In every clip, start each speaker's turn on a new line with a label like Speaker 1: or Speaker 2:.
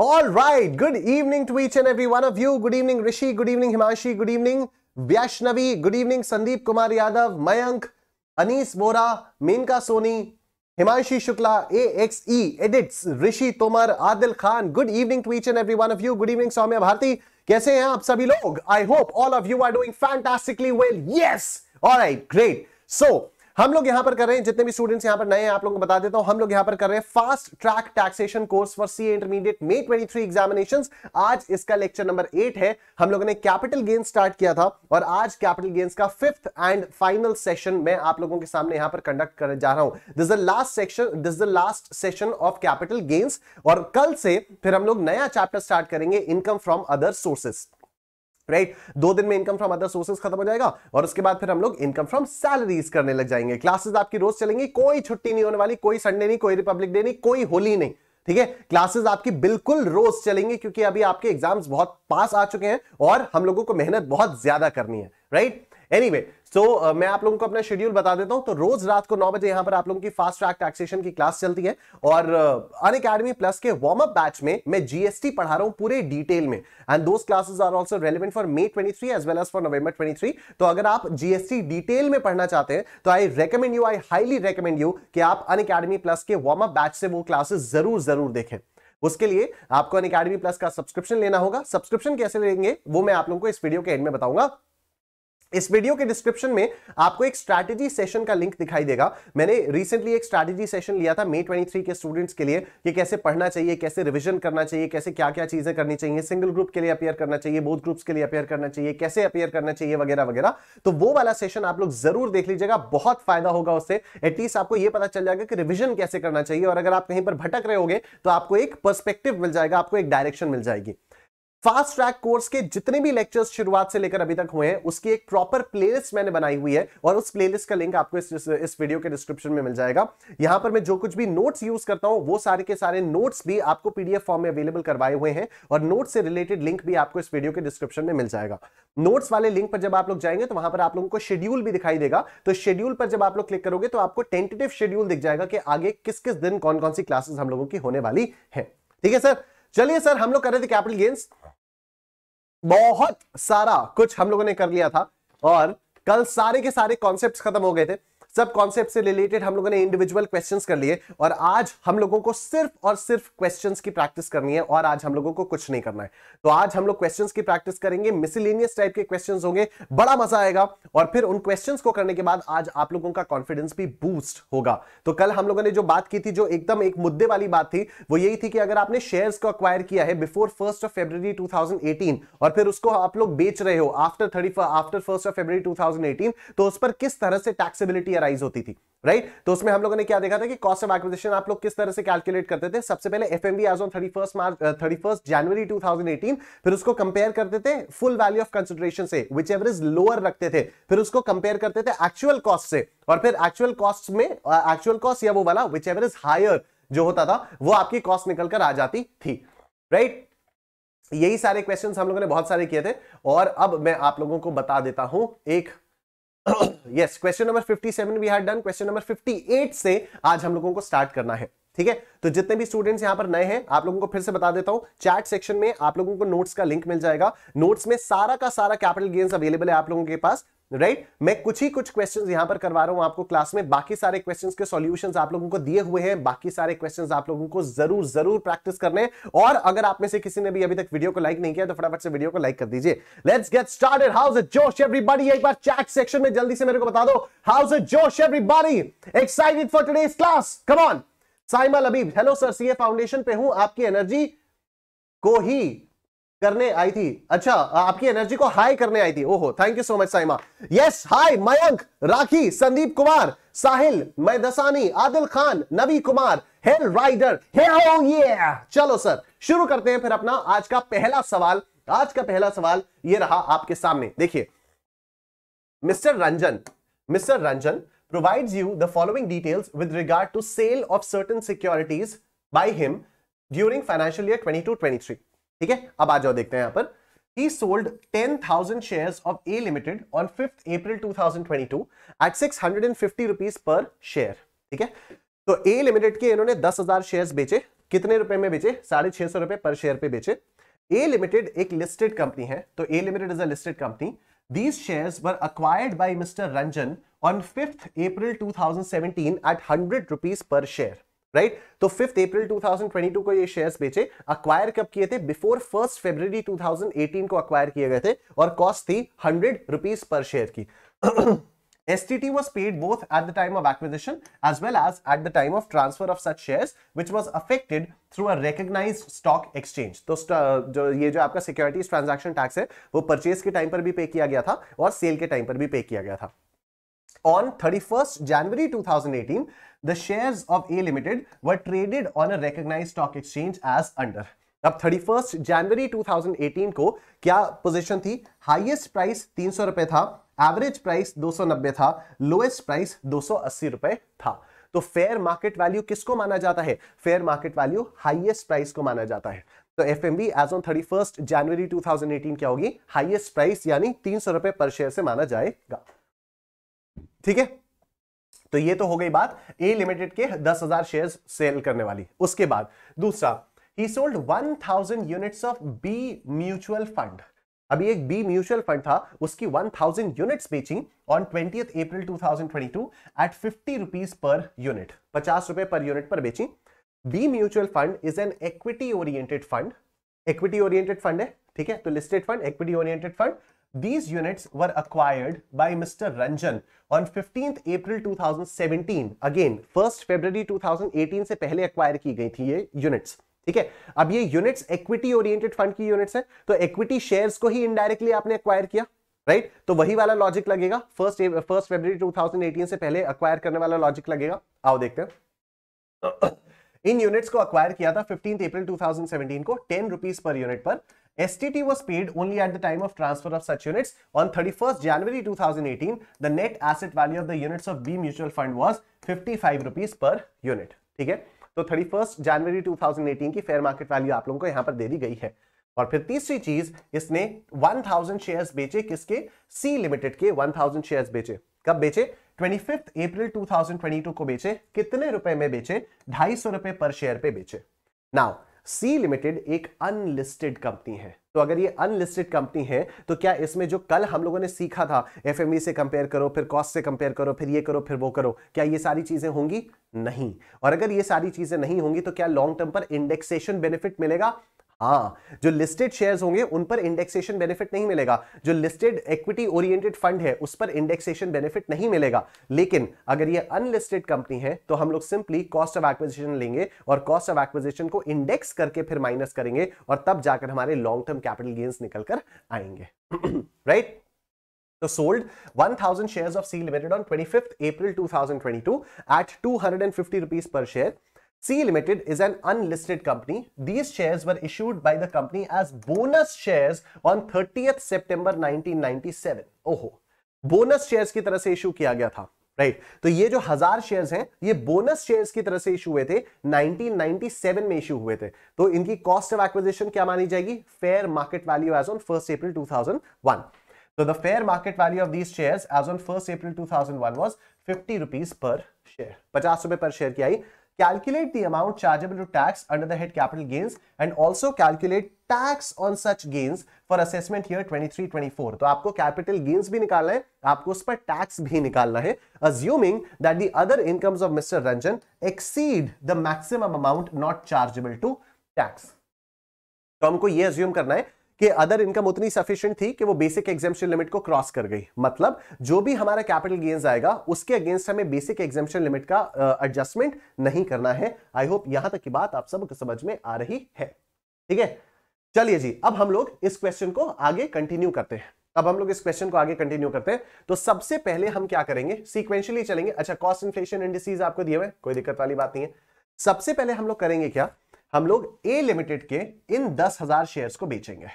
Speaker 1: All right, good evening to each and every one of you. Good evening, Rishi. Good evening, Himanshi. Good evening, Vyashnavi. Good evening, Sandeep Kumar Yadav, Mayank, Anis Bora, Meenka Soni, Himanshi Shukla, AXE, Edits, Rishi Tomar, Adil Khan. Good evening to each and every one of you. Good evening, Soumya Bharti. कैसे हैं आप सभी लोग I hope all of you are doing fantastically well yes alright great so हम लोग यहां पर कर रहे हैं जितने भी स्टूडेंट्स यहां पर नए हैं आप लोगों को बता देता हूं हम लोग यहां पर कर रहे हैं fast track taxation course for C intermediate May 23 examination आज इसका लेक्चर नंबर एट है हम लोगों ने कैपिटल गेन स्टार्ट किया था और आज कैपिटल गेन्स का फिफ्थ एंड फाइनल सेशन मैं आप लोगों के सामने यहां पर कंडक्ट कर जा रहा हूं this the last section this the last session of capital gains और कल से फिर हम लोग नया चैप्टर स्टार्ट करेंगे income from other sources right right? दो दिन में इनकम फ्रॉम अदर सोर्सेस खत्म हो जाएगा और उसके बाद फिर हम लोग इनकम फ्रॉम सैलरीज करने लग जाएंगे क्लासेस आपकी रोज चलेंगी कोई छुट्टी नहीं होने वाली कोई संडे नहीं कोई रिपब्लिक डे नहीं कोई होली नहीं ठीक है क्लासेस आपकी बिल्कुल रोज चलेंगी क्योंकि अभी आपके एग्जाम्स बहुत पास आ चुके हैं और हम लोगों को मेहनत बहुत ज्यादा करनी है right right? Anyway anyway, so so, uh, मैं आप लोगों को अपना शेड्यूल बता देता हूं तो रोज रात को नौ बजे यहां पर आप लोगों की फास्ट ट्रैक टैक्सेशन की क्लास चलती है और अन uh, अकेडमी प्लस के वार्म अप बैच में मैं जीएसटी पढ़ा रहा हूं पूरे डिटेल में and those classes are also relevant for May 23 three as well as for November twenty तो अगर आप जीएसटी डिटेल में पढ़ना चाहते हैं तो I recommend you I highly recommend you कि आप अन प्लस के वार्म अप बैच से वो क्लासेस जरूर जरूर देखें उसके लिए आपको अन प्लस का सब्सक्रिप्शन लेना होगा सब्सक्रिप्शन कैसे लेंगे वो मैं आप लोगों को इस वीडियो के एंड में बताऊंगा इस वीडियो के डिस्क्रिप्शन में आपको एक स्ट्रैटेजी सेशन का लिंक दिखाई देगा मैंने रिसेंटली एक स्ट्रैटेजी सेशन लिया था मे 23 के स्टूडेंट्स के लिए कि कैसे पढ़ना चाहिए कैसे रिवीजन करना चाहिए कैसे क्या क्या चीजें करनी चाहिए सिंगल ग्रुप के लिए अपेयर करना चाहिए बोथ ग्रुप्स के लिए अपेयर करना चाहिए कैसे अपेयर करना चाहिए वगैरह वगैरह तो वो वाला सेशन आप लोग जरूर देख लीजिएगा बहुत फायदा होगा उससे एटलीस्ट आपको यह पता चल जाएगा कि रिविजन कैसे करना चाहिए और अगर आप कहीं पर भटक रहे होगे तो आपको एक परस्पेक्टिव मिल जाएगा आपको एक डायरेक्शन मिल जाएगी फास्ट ट्रैक कोर्स के जितने भी लेक्चर्स शुरुआत से लेकर अभी तक हुए हैं उसकी एक प्रॉपर प्लेलिस्ट मैंने बनाई हुई है और उस प्लेलिस्ट का लिंक आपको इस, इस, वीडियो के डिस्क्रिप्शन में मिल जाएगा यहां पर मैं जो कुछ भी नोट्स यूज करता हूं वो सारे के सारे नोट्स भी आपको पीडीएफ फॉर्म में अवेलेबल करवाए हुए हैं और नोट से रिलेटेड लिंक भी आपको इस वीडियो के डिस्क्रिप्शन में मिल जाएगा नोट्स वाले लिंक पर जब आप लोग जाएंगे तो वहां पर आप लोगों को शेड्यूल भी दिखाई देगा तो शेड्यूल पर जब आप लोग क्लिक करोगे तो आपको टेंटेटिव शेड्यूल दिख जाएगा कि आगे किस किस दिन कौन कौन सी क्लासेस हम लोगों की होने वाली है ठीक है सर चलिए सर हम लोग कर रहे थे कैपिटल गेंस बहुत सारा कुछ हम लोगों ने कर लिया था और कल सारे के सारे कॉन्सेप्ट खत्म हो गए थे सब कॉन्सेप्ट से रिलेटेड हम लोगों ने इंडिविजुअल क्वेश्चंस कर लिए और आज हम लोगों को सिर्फ और सिर्फ क्वेश्चंस की प्रैक्टिस करनी है और आज हम लोगों को कुछ नहीं करना है तो आज हम लोग क्वेश्चंस की प्रैक्टिस करेंगे मिसिलेनियस टाइप के क्वेश्चंस होंगे बड़ा मजा आएगा और फिर उन क्वेश्चन को करने के बाद आज आप लोगों का कॉन्फिडेंस भी बूस्ट होगा तो कल हम लोगों ने जो बात की थी जो एकदम एक मुद्दे वाली बात थी वो यही थी कि अगर आपने शेयर को अक्वायर किया है before first of Feb two और फिर उसको आप लोग बेच रहे हो after thirty after first of Feb two तो उस पर किस तरह से टैक्सेबिलिटी अराइज प्राइस होती थी राइट right? तो उसमें हम लोगों ने क्या देखा था कि कॉस्ट ऑफ एक्विजिशन आप लोग किस तरह से कैलकुलेट करते थे सबसे पहले F M V as on thirty first March thirty first January two thousand eighteen फिर उसको कंपेयर करते थे फुल वैल्यू ऑफ कंसिडरेशन से विच एवरेज लोअर रखते थे फिर उसको कंपेयर करते थे एक्चुअल कॉस्ट से और फिर एक्चुअल कॉस्ट में एक्चुअल कॉस्ट या वो वाला विच एवरेज हायर जो होता था वो आपकी कॉस्ट निकलकर आ जाती थी राइट right? यही सारे क्वेश्चंस हम लोगों ने बहुत सारे किए थे और अब मैं आप लोगों को बता देता हूं एक yes question number 57 we had done question number 58 से आज हम लोगों को स्टार्ट करना है ठीक है तो जितने भी स्टूडेंट्स यहां पर नए हैं आप लोगों को फिर से बता देता हूं चैट सेक्शन में आप लोगों को नोट्स का लिंक मिल जाएगा नोट्स में सारा का सारा कैपिटल गेन्स अवेलेबल है आप लोगों के पास राइट right? मैं कुछ ही कुछ क्वेश्चंस यहां पर करवा रहा हूं आपको क्लास में बाकी सारे क्वेश्चंस के सॉल्यूशंस आप लोगों को दिए हुए हैं बाकी सारे क्वेश्चंस आप लोगों को जरूर जरूर प्रैक्टिस करने और अगर आप में से किसी ने भी अभी तक वीडियो को लाइक नहीं किया तो फटाफट से वीडियो को लाइक कर दीजिए let's get start how's josh everybody एक बार चैट सेक्शन में जल्दी से मेरे को बता दो how's josh everybody excited for today's class come on Saima Labib hello sir C foundation पे हूं आपकी एनर्जी को ही करने आई थी अच्छा आपकी एनर्जी को हाई करने आई थी ओहो thank you so much Saima yes hi Mayank Rakhi Sandeep Kumar Sahil Maidasani Aadil Khan Navi Kumar hell rider ये चलो सर शुरू करते हैं फिर अपना आज का पहला सवाल आज का पहला सवाल ये रहा आपके सामने देखिए mister Ranjan mister Ranjan the you details with regard to sale of certain securities by him during financial year twenty two twenty three ठीक है अब आ जाओ देखते हैं यहाँ पर he sold 10,000 shares of A Limited on 5th April 2022 at 650 rupees per share. ठीक है तो A Limited के इन्होंने 10,000 शेयर्स बेचे कितने रुपए में बेचे साढ़े छह सौ रुपए पर शेयर पे बेचे A Limited एक लिस्टेड कंपनी है तो A Limited is a listed company These shares were acquired by Mr. Ranjan on 5th April 2017 at 100 rupees per share. Right right? तो फिफ्थ अप्रैल 2022 को ये शेयर्स बेचे अक्वायर कब किए थे बिफोर फर्स्ट फेब्रवरी 2018 को अक्वायर किए गए थे और कॉस्ट थी हंड्रेड रुपीज पर शेयर की S T T was paid both at the time of acquisition as well as at the time of transfer of such share which was affected through a recognised stock exchange तो जो ये जो आपका securities transaction tax है वो purchase के time पर भी पे किया गया था और सेल के टाइम पर भी पे किया गया था On 31st January 2018, the shares of A Limited were traded on a recognized stock exchange as under. अब 31st January 2018 को क्या पोजीशन थी Highest price 300 रुपए था average price 290 था lowest price 280 रुपए था तो fair market value किसको माना जाता है Fair market value highest price को माना जाता है तो F as on 31st January 2018 क्या होगी Highest price यानी 300 रुपए पर शेयर से माना जाएगा ठीक है तो ये तो हो गई बात ए लिमिटेड के दस हजार शेयर सेल करने वाली उसके बाद दूसरा he sold one thousand unit of B mutual fund अभी एक बी म्यूचुअल फंड था उसकी 1000 यूनिट्स बेची on twenty April 2022 at fifty rupees per unit पचास रुपए पर यूनिट पर बेची B mutual fund is an equity oriented fund equity oriented fund है ठीक है तो listed fund equity oriented fund These units were acquired by Mr. Ranjan on 15th April 2017. Again, 1st February 2018 से पहले acquire की गई थी ये units. ठीक है अब ये units equity oriented fund की units है तो equity shares को ही indirectly आपने एक्वायर किया राइट right? तो वही वाला लॉजिक लगेगा फर्स्ट फर्स्ट फेब्रुवरी 2018 से पहले अक्वायर करने वाला लॉजिक लगेगा आओ देखते हैं इन यूनिट्स को अक्वायर किया था 15 अप्रैल 2017 को टेन रुपीज पर यूनिट पर STT was paid only at the time of transfer of such units. On 31st January 2018, the net asset value of the units of B mutual fund was 55 rupees per unit. ठीक है तो 31st January 2018 की fair market value आप लोगों को यहां पर दे दी गई है और फिर तीसरी चीज इसने 1000 शेयर्स बेचे किसके C लिमिटेड के 1000 शेयर्स बेचे कब बेचे 25th April 2022 को बेचे कितने रुपए में बेचे ढाई रुपए पर शेयर पे बेचे नाउ सी लिमिटेड एक अनलिस्टेड कंपनी है तो अगर ये अनलिस्टेड कंपनी है तो क्या इसमें जो कल हम लोगों ने सीखा था एफ e से कंपेयर करो फिर कॉस्ट से कंपेयर करो फिर ये करो फिर वो करो क्या ये सारी चीजें होंगी नहीं और अगर ये सारी चीजें नहीं होंगी तो क्या लॉन्ग टर्म पर इंडेक्सेशन बेनिफिट मिलेगा हाँ जो लिस्टेड शेयर्स होंगे उन पर इंडेक्सेशन बेनिफिट नहीं मिलेगा जो लिस्टेड इक्विटी ओरिएंटेड फंड है उस पर इंडेक्सेशन बेनिफिट नहीं मिलेगा लेकिन अगर ये अनलिस्टेड कंपनी है तो हम लोग सिंपली कॉस्ट ऑफ एक्विजिशन लेंगे और कॉस्ट ऑफ एक्विजिशन को इंडेक्स करके फिर माइनस करेंगे और तब जाकर हमारे लॉन्ग टर्म कैपिटल गेन्स निकल कर आएंगे राइट right? So तो sold 1000 shares of C limited on 25th April 2022 and 250 rupees per share C Limited is an unlisted company. These shares were issued by the company as bonus shares on 30th September 1997. ओहो, bonus shares की तरह से issue किया गया था right. तो ये जो हजार shares हैं ये bonus shares की तरह से issue हुए थे 1997 में issue हुए थे तो इनकी cost of acquisition क्या मानी जाएगी Fair market value as on 1st April 2001 So the fair market value of these shares as on 1st April 2001 was 50 rupees per share. 50 रुपए पर share की आई calculate the amount chargeable to tax under the head capital gains and also calculate tax on such gains for assessment year 23-24 तो आपको capital gains भी निकालना है आपको उस पर tax भी निकालना है assuming that the other incomes of Mr. Ranjan exceed the maximum amount not chargeable to tax तो हमको ये assume करना है कि अदर इनकम उतनी सफिशियंट थी कि वो बेसिक एग्जामेशन लिमिट को क्रॉस कर गई मतलब जो भी हमारा कैपिटल गेन्स आएगा उसके अगेंस्ट हमें बेसिक एग्जामेशन लिमिट का एडजस्टमेंट uh, नहीं करना है आई होप यहां तक की बात आप सबको समझ में आ रही है ठीक है चलिए जी अब हम लोग इस क्वेश्चन को आगे कंटिन्यू करते हैं अब हम लोग इस क्वेश्चन को आगे कंटिन्यू करते हैं तो सबसे पहले हम क्या करेंगे सीक्वेंशियली चलेंगे अच्छा कॉस्ट इन्फ्लेशन इंडिसीज आपको दिए हुए कोई दिक्कत वाली बात नहीं है सबसे पहले हम लोग करेंगे क्या हम लोग ए लिमिटेड के इन दस हजार शेयर्स को बेचेंगे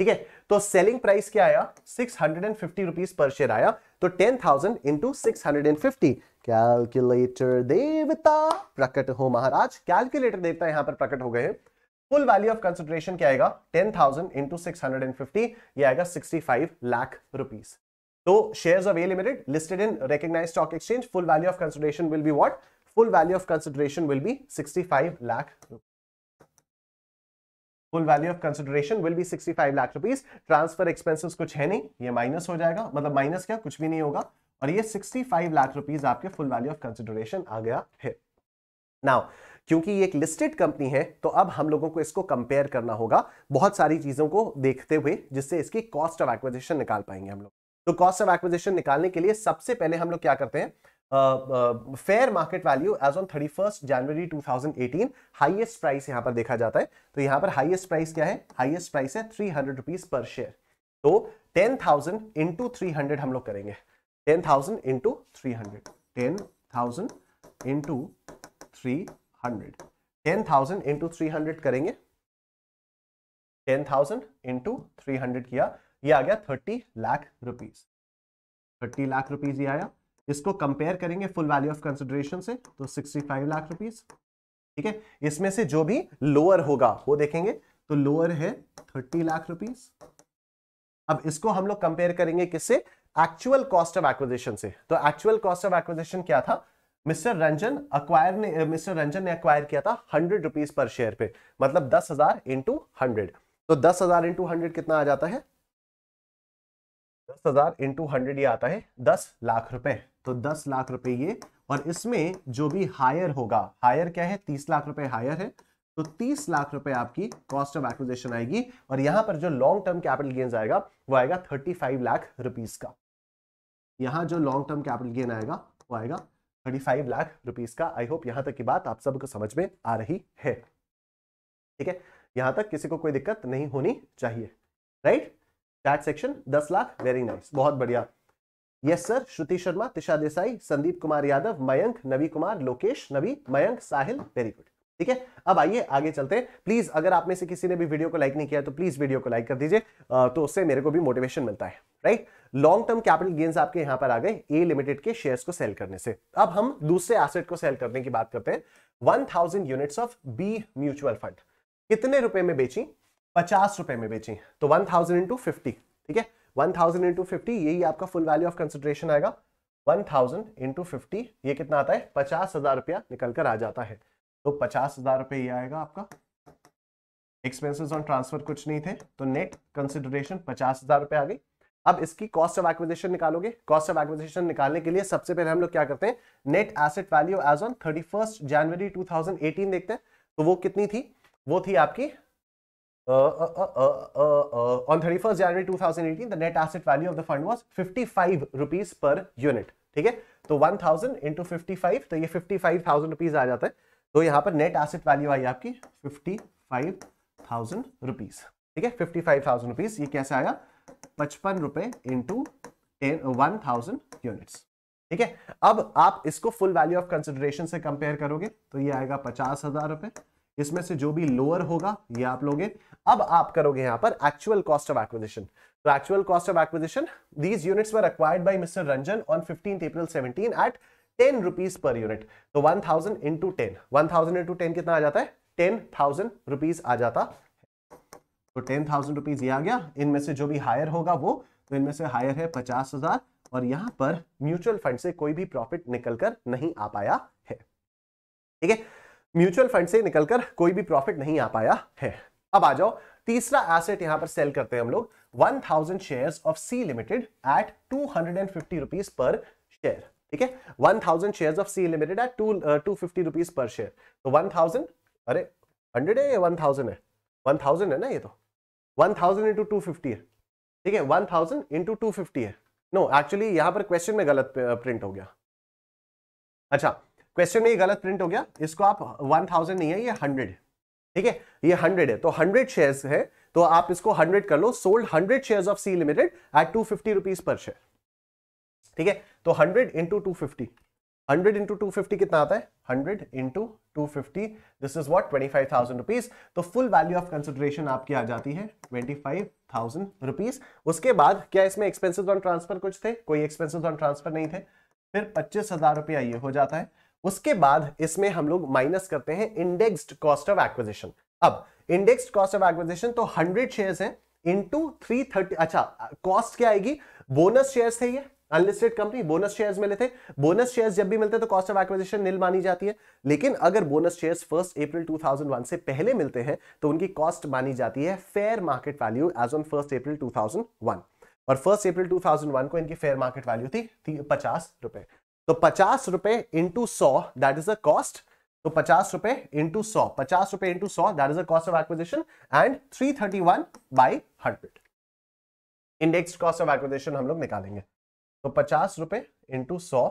Speaker 1: ठीक है तो सेलिंग प्राइस क्या आया six hundred and fifty rupees पर शेयर आया तो ten thousand into six hundred and fifty calculator देवता प्रकट हो महाराज कैलकुलेटर देवता यहां पर प्रकट हो गए फुल वैल्यू ऑफ कंसिडरेशन क्या आएगा ten thousand into six hundred and fifty ये आएगा सिक्सटी फाइव लाख रुपीज तो shares of A limited listed in recognise stock exchange full value of consideration will be what full value of consideration will be 65 lakh rupees full value of consideration will be 65 lakh rupees transfer expenses कुछ है नहीं ये minus हो जाएगा मतलब minus क्या कुछ भी नहीं होगा और ये 65 लाख रुपीज आपके फुल वैल्यू ऑफ कंसिडरेशन आ गया है नाउ क्योंकि ये एक लिस्टेड कंपनी है तो अब हम लोगों को इसको कंपेयर करना होगा बहुत सारी चीजों को देखते हुए जिससे इसकी कॉस्ट ऑफ एक्विजिशन निकाल पाएंगे हम लोग तो कॉस्ट ऑफ एक्विजिशन निकालने के लिए सबसे पहले हम लोग क्या करते हैं fair market value as on thirty first January 2018 highest price यहां पर देखा जाता है तो यहां पर हाईएस्ट प्राइस क्या है हाईएस्ट प्राइस है थ्री हंड्रेड रुपीज पर शेयर तो ten thousand into three hundred हम लोग करेंगे ten thousand into three hundred ten thousand into three hundred ten thousand into three hundred करेंगे ten thousand into three hundred किया ये आ गया thirty lakh rupees thirty lakh rupees ये आया इसको कंपेयर करेंगे फुल वैल्यू ऑफ कंसिडरेशन से तो सिक्सटी फाइव लाख रुपीज ठीक है इसमें से जो भी लोअर होगा वो देखेंगे तो लोअर है थर्टी लाख रुपीज अब इसको हम लोग कंपेयर करेंगे किससे एक्चुअल कॉस्ट ऑफ एक्विजिशन से तो एक्चुअल कॉस्ट ऑफ एक्विजिशन क्या था मिस्टर रंजन अक्वायर ने मिस्टर रंजन ने अक्वायर किया था हंड्रेड रुपीज पर शेयर पे मतलब दस हजार इंटू हंड्रेड तो दस हजार इंटू हंड्रेड कितना आ जाता है दस हजार इंटू हंड्रेड ये आता है दस लाख रुपए तो दस लाख रुपए ये और इसमें जो भी हायर होगा हायर क्या है तीस लाख रुपए हायर है तो तीस लाख रुपए आपकी कॉस्ट ऑफ एक्विजिशन आएगी और यहां पर जो लॉन्ग टर्म कैपिटल गेन आएगा वो आएगा थर्टी फाइव लाख रुपीज का यहां जो लॉन्ग टर्म कैपिटल गेन आएगा वो आएगा थर्टी फाइव लाख रुपीज का आई होप यहां तक की बात आप सबको समझ में आ रही है ठीक है यहां तक किसी को कोई दिक्कत नहीं होनी चाहिए राइट दैट सेक्शन दस लाख वेरी नाइस बहुत बढ़िया yes sir Shruti Sharma Tisha Desai Sandeep Kumar Yadav Mayank Navi Kumar Lokesh Navi Mayank Sahil very good ठीक है अब आइए आगे चलते हैं प्लीज अगर आप में से किसी ने भी वीडियो को लाइक नहीं किया तो प्लीज वीडियो को लाइक कर दीजिए तो उससे मेरे को भी मोटिवेशन मिलता है right long term capital gains आपके यहां पर आ गए ए लिमिटेड के शेयर्स को सेल करने से अब हम दूसरे एसेट को सेल करने की बात करते हैं one thousand units of B mutual fund कितने रुपए में बेची पचास रुपए में बेची तो वन थाउजेंड इंटू फिफ्टी ठीक है वन थाउजेंड इंटू फिफ्टी यही आपका फुल वैल्यू ऑफ कंसिडरेशन आएगा वन थाउजेंड इंटू फिफ्टी ये कितना आता है पचास हजार रुपया निकलकर आ जाता है तो पचास हजार रुपये ये आएगा आपका एक्सपेंसिस ऑन ट्रांसफर कुछ नहीं थे तो नेट कंसिडरेशन पचास हजार रुपये आ गई अब इसकी कॉस्ट ऑफ एक्विजिशन निकालोगे कॉस्ट ऑफ एक्विजिशन निकालने के लिए सबसे पहले हम लोग क्या करते हैं net asset value as on thirty first January two देखते हैं तो वो कितनी थी वो थी आपकी Uh, uh, uh, on 31st January 2018, the net asset value of the fund was 55 rupees per unit. ठीक है तो 1000 थाउजेंड इंटू फिफ्टी फाइव तो ये 55,000 रुपीस आ जाता है तो यहाँ पर नेट एसेट वैल्यू आई आपकी 55,000 रुपीस ठीक है 55,000 रुपीस ये कैसे आया पचपन रुपए इंटू वन थाउजेंड ठीक है अब आप इसको फुल वैल्यू ऑफ कंसिडरेशन से कंपेयर करोगे तो ये आएगा पचास हजार रुपए इसमें से जो भी लोअर होगा ये आप लोगे अब आप करोगे यहां पर एक्चुअल कॉस्ट ऑफ एक्विजिशन तो actual cost of acquisition these units were acquired by mister Ranjan on fifteen April seventeen at ten rupees per unit तो one thousand into ten one thousand into ten कितना आ जाता है ten thousand rupees आ जाता तो ten thousand rupees ये आ गया इनमें से जो भी हायर होगा वो तो इनमें से हायर है पचास हजार और यहां पर म्यूचुअल फंड से कोई भी प्रॉफिट निकलकर नहीं आ पाया है ठीक है म्यूचुअल फंड से निकलकर कोई भी प्रॉफिट नहीं आ पाया है अब आ जाओ तीसरा एसेट यहां पर सेल करते हैं हम लोग 1000 thousand share of C limited at two hundred per share ठीक है 1000 thousand share of C limited at two two fifty per share तो 1000 अरे 100 है या 1000 है 1000 है ना ये तो 1000 थाउजेंड इंटू टू फिफ्टी है ठीक है 1000 थाउजेंड इंटू टू फिफ्टी है नो एक्चुअली यहां पर क्वेश्चन में गलत प्रिंट uh, हो गया अच्छा क्वेश्चन में ये गलत प्रिंट हो गया इसको आप 1000 नहीं है ये 100 ठीक है ये 100 है तो 100 शेयर्स है तो आप इसको 100 कर लो sold 100 shares of C limited at two fifty rupees पर शेयर ठीक है तो 100 into two fifty hundred into two fifty कितना आता है hundred into two fifty this is what twenty five thousand rupees तो फुल वैल्यू ऑफ कंसिडरेशन आपकी आ जाती है ट्वेंटी फाइव थाउजेंड रुपीज उसके बाद क्या इसमें एक्सपेंसिज ऑन ट्रांसफर कुछ थे कोई एक्सपेंसिज ऑन ट्रांसफर नहीं थे फिर पच्चीस हजार रुपया ये हो जाता है उसके बाद इसमें हम लोग माइनस करते हैं इंडेक्स्ड कॉस्ट ऑफ एक्विजिशन अब इंडेक्स्ड कॉस्ट ऑफ एक्विजिशन तो 100 शेयर्स हैं इनटू 330 अच्छा कॉस्ट क्या आएगी बोनस शेयर्स थे ये अनलिस्टेड कंपनी बोनस शेयर्स मिले थे बोनस शेयर्स जब भी मिलते तो कॉस्ट ऑफ एक्विजिशन नील मानी जाती है लेकिन अगर बोनस शेयर्स फर्स्ट अप्रैल 2001 से पहले मिलते हैं तो उनकी कॉस्ट मानी जाती है fair market value as on first April 2001 और फर्स्ट अप्रैल 2001 को इनकी फेयर मार्केट वैल्यू थी पचास रुपए तो पचास रुपए इंटू सौ दैट इज अ कॉस्ट तो पचास रुपए इंटू सौ पचास रुपए इंटू सौ that is a cost of acquisition and three thirty one by hundred index cost of acquisition हम लोग निकालेंगे तो पचास रुपए इंटू सौ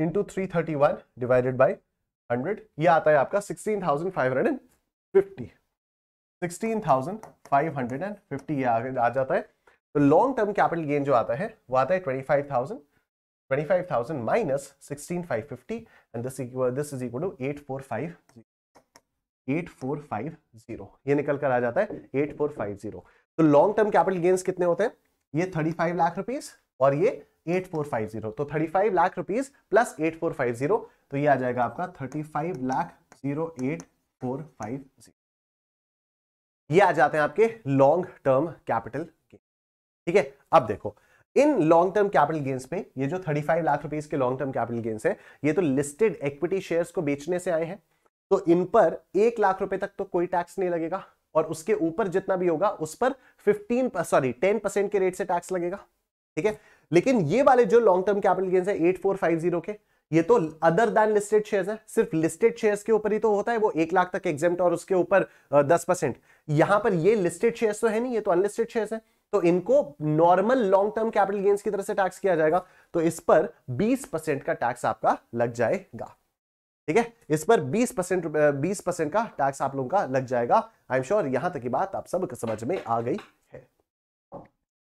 Speaker 1: into three thirty one divided by hundred ये आता है आपका sixteen thousand five hundred and fifty sixteen thousand five hundred and fifty ये आ जाता है तो लॉन्ग टर्म कैपिटल गेन जो आता है वो आता है twenty five thousand 25,000 minus 16,550 and this, equal, this is equal to 8450. 8450 ये निकल कर आ जाता है 8450 तो long term capital gains कितने होते हैं ये 35 लाख रुपीस और ये 8450 तो 35 लाख रुपीस plus 8450 तो ये आ जाएगा आपका 35 लाख 08450 ये आ जाते हैं आपके लॉन्ग टर्म कैपिटल गेन ठीक है अब देखो इन लॉन्ग टर्म कैपिटल गेन्स में ये जो 35 लाख रुपीस के लॉन्ग टर्म कैपिटल गेन्स है ये तो लिस्टेड इक्विटी शेयर्स को बेचने से आए हैं तो इन पर एक लाख रुपए तक तो कोई टैक्स नहीं लगेगा और उसके ऊपर जितना भी होगा उस पर 15 सॉरी 10 परसेंट के रेट से टैक्स लगेगा ठीक है लेकिन ये वाले जो लॉन्ग टर्म कैपिटल गेन्स है एट के ये तो अदर दैन लिस्टेड शेयर्स है सिर्फ लिस्टेड शेयर्स के ऊपर ही तो होता है वो एक लाख तक एग्जाम और उसके ऊपर दस परसेंट यहां पर ये लिस्टेड शेयर्स तो है नहीं ये तो अनलिस्टेड शेयर्स है तो इनको normal long term capital gains की तरह से टैक्स किया जाएगा तो इस पर 20 परसेंट का टैक्स आपका लग जाएगा ठीक है इस पर 20 परसेंट बीस परसेंट का टैक्स आप लोगों का लग जाएगा आई एम श्योर यहां तक की बात आप सब समझ में आ गई है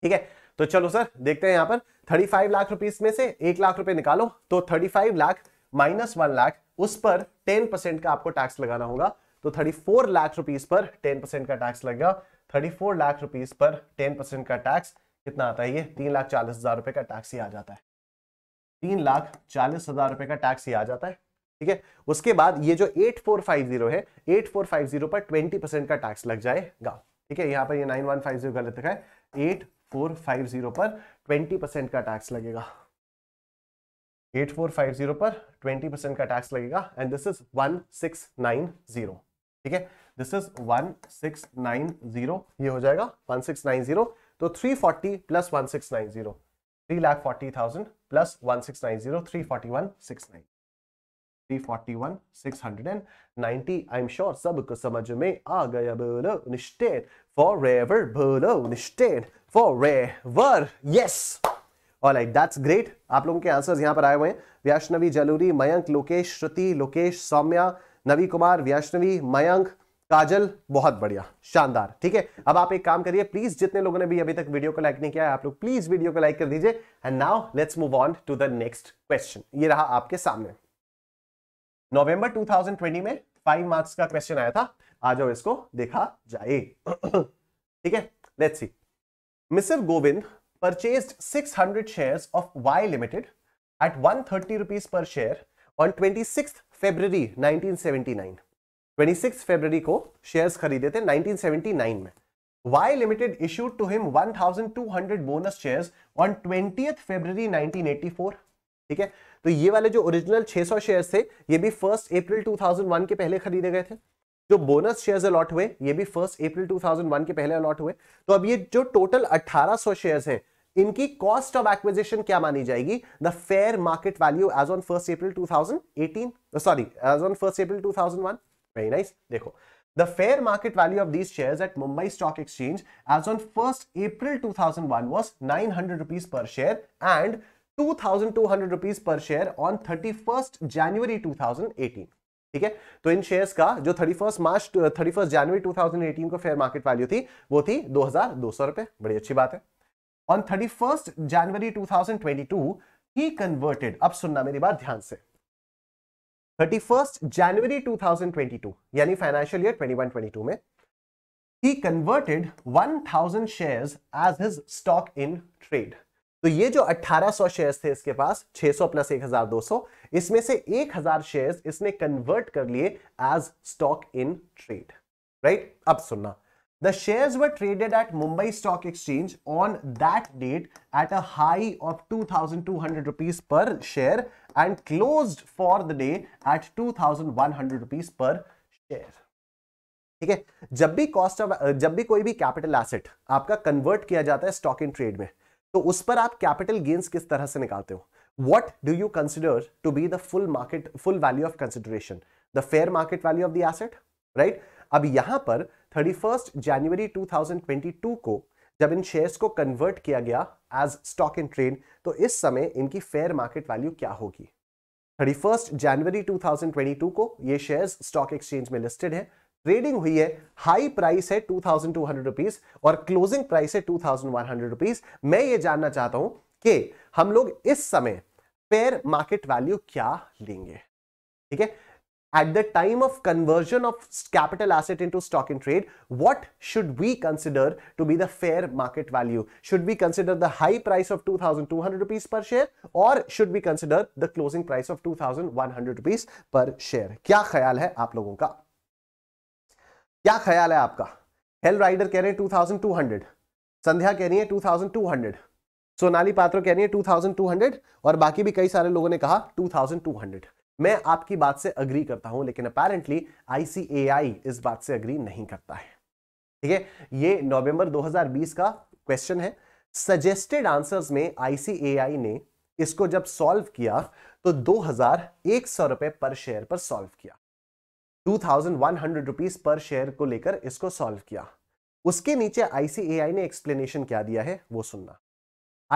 Speaker 1: ठीक है तो चलो सर देखते हैं यहां पर 35 लाख रुपीस में से एक लाख रुपए निकालो तो 35 लाख माइनस वन लाख उस पर 10 परसेंट का आपको टैक्स लगाना होगा तो 34 लाख रुपीस पर 10 परसेंट का टैक्स लगेगा थर्टी फोर लाख रुपीज पर टेन परसेंट का टैक्स कितना आता है ये तीन लाख चालीस हजार रुपए का टैक्स ही आ जाता है तीन लाख चालीस हजार रुपए का टैक्स ही आ जाता है ठीक है उसके बाद ये जो एट फोर फाइव जीरो है एट फोर फाइव जीरो पर ट्वेंटी परसेंट का टैक्स लग जाएगा ठीक है यहाँ पर ये जीरो गलत लिखा है जीरो पर ट्वेंटी परसेंट का टैक्स लगेगा एट फोर फाइव जीरो पर ट्वेंटी परसेंट का टैक्स लगेगा and this is one six nine zero ठीक है दिस इज वन सिक्स 1690 ये हो जाएगा वन सिक्स नाइन जीरो तो three forty plus one six nine zero three lakh forty thousand plus one six nine zero three forty one six nine three forty one six hundred and ninety I am sure सबको समझ में आ गया बोलो निश्चित for रेवर बोलो निश्चित forever yes All right, that's great. आप लोगों के आंसर्स यहां पर आए हुए हैं वैष्णवी जलूरी मयंक लोकेश श्रुति लोकेश सौम्या नवी कुमार वैष्णवी मयंक काजल बहुत बढ़िया शानदार ठीक है अब आप एक काम करिए प्लीज जितने लोगों ने भी अभी तक वीडियो को लाइक नहीं किया है आप लोग प्लीज वीडियो को लाइक कर दीजिए and now let's move on to the next question ये रहा आपके सामने नवंबर 2020 में फाइव मार्क्स का क्वेश्चन आया था आ जाओ इसको देखा जाए ठीक है let's see mister Govind purchase hundred shares of Y limited at thirty rupees पर share on nineteen seventy nine 26 फरवरी को शेयर्स खरीदे थे 1979 में Y limited issued to him 1200 bonus shares on 20th February 1984 ठीक है तो ये वाले जो ओरिजिनल 600 शेयर्स थे ये भी फर्स्ट अप्रैल 2001 के पहले खरीदे गए थे जो बोनस शेयर्स अलॉट हुए ये भी फर्स्ट अप्रैल 2001 के पहले अलॉट हुए तो अब ये जो टोटल 1800 शेयर्स हैं इनकी कॉस्ट ऑफ एक्विजिशन क्या मानी जाएगी the fair market value as on first April 2018 sorry as on first April 2001 very nice देखो the fair market value of these share at Mumbai stock exchange as on first April two thousand one was nine hundred rupees पर share and two thousand two hundred rupees पर share on thirty first January two thousand eighteen ठीक है तो इन shares का जो thirty first March thirty first जनवरी two thousand eighteen को fair market value थी वो थी दो हजार दो सौ रुपए बड़ी अच्छी बात है on thirty first January two thousand twenty two ही कन्वर्टेड अब सुनना मेरी बात ध्यान से 31st जनवरी 2022 यानी फाइनेंशियल ईयर 21-22 में ही converted 1000 shares as his stock in trade तो ये जो 1800 शेयर्स थे इसके पास 600 प्लस 1200 इसमें से 1000 शेयर्स इसने कन्वर्ट कर लिए as stock in trade right अब सुनना The shares were traded at Mumbai Stock Exchange on that date at a high of 2,200 rupees per share and closed for the day at 2,100 rupees per share. ठीक है जब भी cost of जब भी कोई भी कैपिटल एसेट आपका convert किया जाता है स्टॉक इन ट्रेड में तो उस पर आप कैपिटल गेन्स किस तरह से निकालते हो what do you consider to be the full market full value of consideration the fair market value of the asset right अब यहां पर थर्टी फर्स्ट जनवरी टू को जब इन शेयर्स को कन्वर्ट किया गया एज स्टॉक इन ट्रेड तो इस समय इनकी फेयर मार्केट वैल्यू क्या होगी थर्टी फर्स्ट जनवरी टू को ये शेयर्स स्टॉक एक्सचेंज में लिस्टेड है ट्रेडिंग हुई है हाई प्राइस है two thousand two hundred rupees और क्लोजिंग प्राइस है two thousand one hundred rupees मैं ये जानना चाहता हूं कि हम लोग इस समय फेयर मार्केट वैल्यू क्या लेंगे ठीक है at the time of conversion of capital asset into stock in trade, what should we consider to be the fair market value? Should we consider the high price of 2,200 rupees per share or should we consider the closing price of 2,100 rupees per share? क्या ख्याल है आप लोगों का क्या ख्याल है आपका हेल राइडर कह रहे हैं 2,200, संध्या कह रही है 2,200, सोनाली पात्रो कह रही है 2,200 और बाकी भी कई सारे लोगों ने कहा 2,200. मैं आपकी बात से अग्री करता हूं लेकिन अपेरेंटली आईसीएआई इस बात से अग्री नहीं करता है ठीक है ये नवंबर 2020 का क्वेश्चन है सजेस्टेड आंसर्स में आईसीएआई ने इसको जब सॉल्व किया तो दो हजार एक सौ रुपए पर शेयर पर सॉल्व किया two thousand one hundred rupees पर शेयर को लेकर इसको सॉल्व किया उसके नीचे आईसीएआई ने एक्सप्लेनेशन क्या दिया है वो सुनना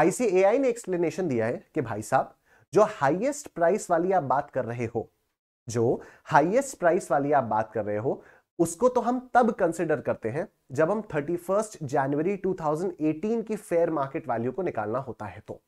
Speaker 1: आईसीएआई ने एक्सप्लेनेशन दिया है कि भाई साहब जो हाईएस्ट प्राइस वाली आप बात कर रहे हो जो हाईएस्ट प्राइस वाली आप बात कर रहे हो उसको तो हम तब कंसिडर करते हैं जब हम थर्टी फर्स्ट जनवरी टू थाउजेंड एटीन की फेयर मार्केट वैल्यू को निकालना होता है तो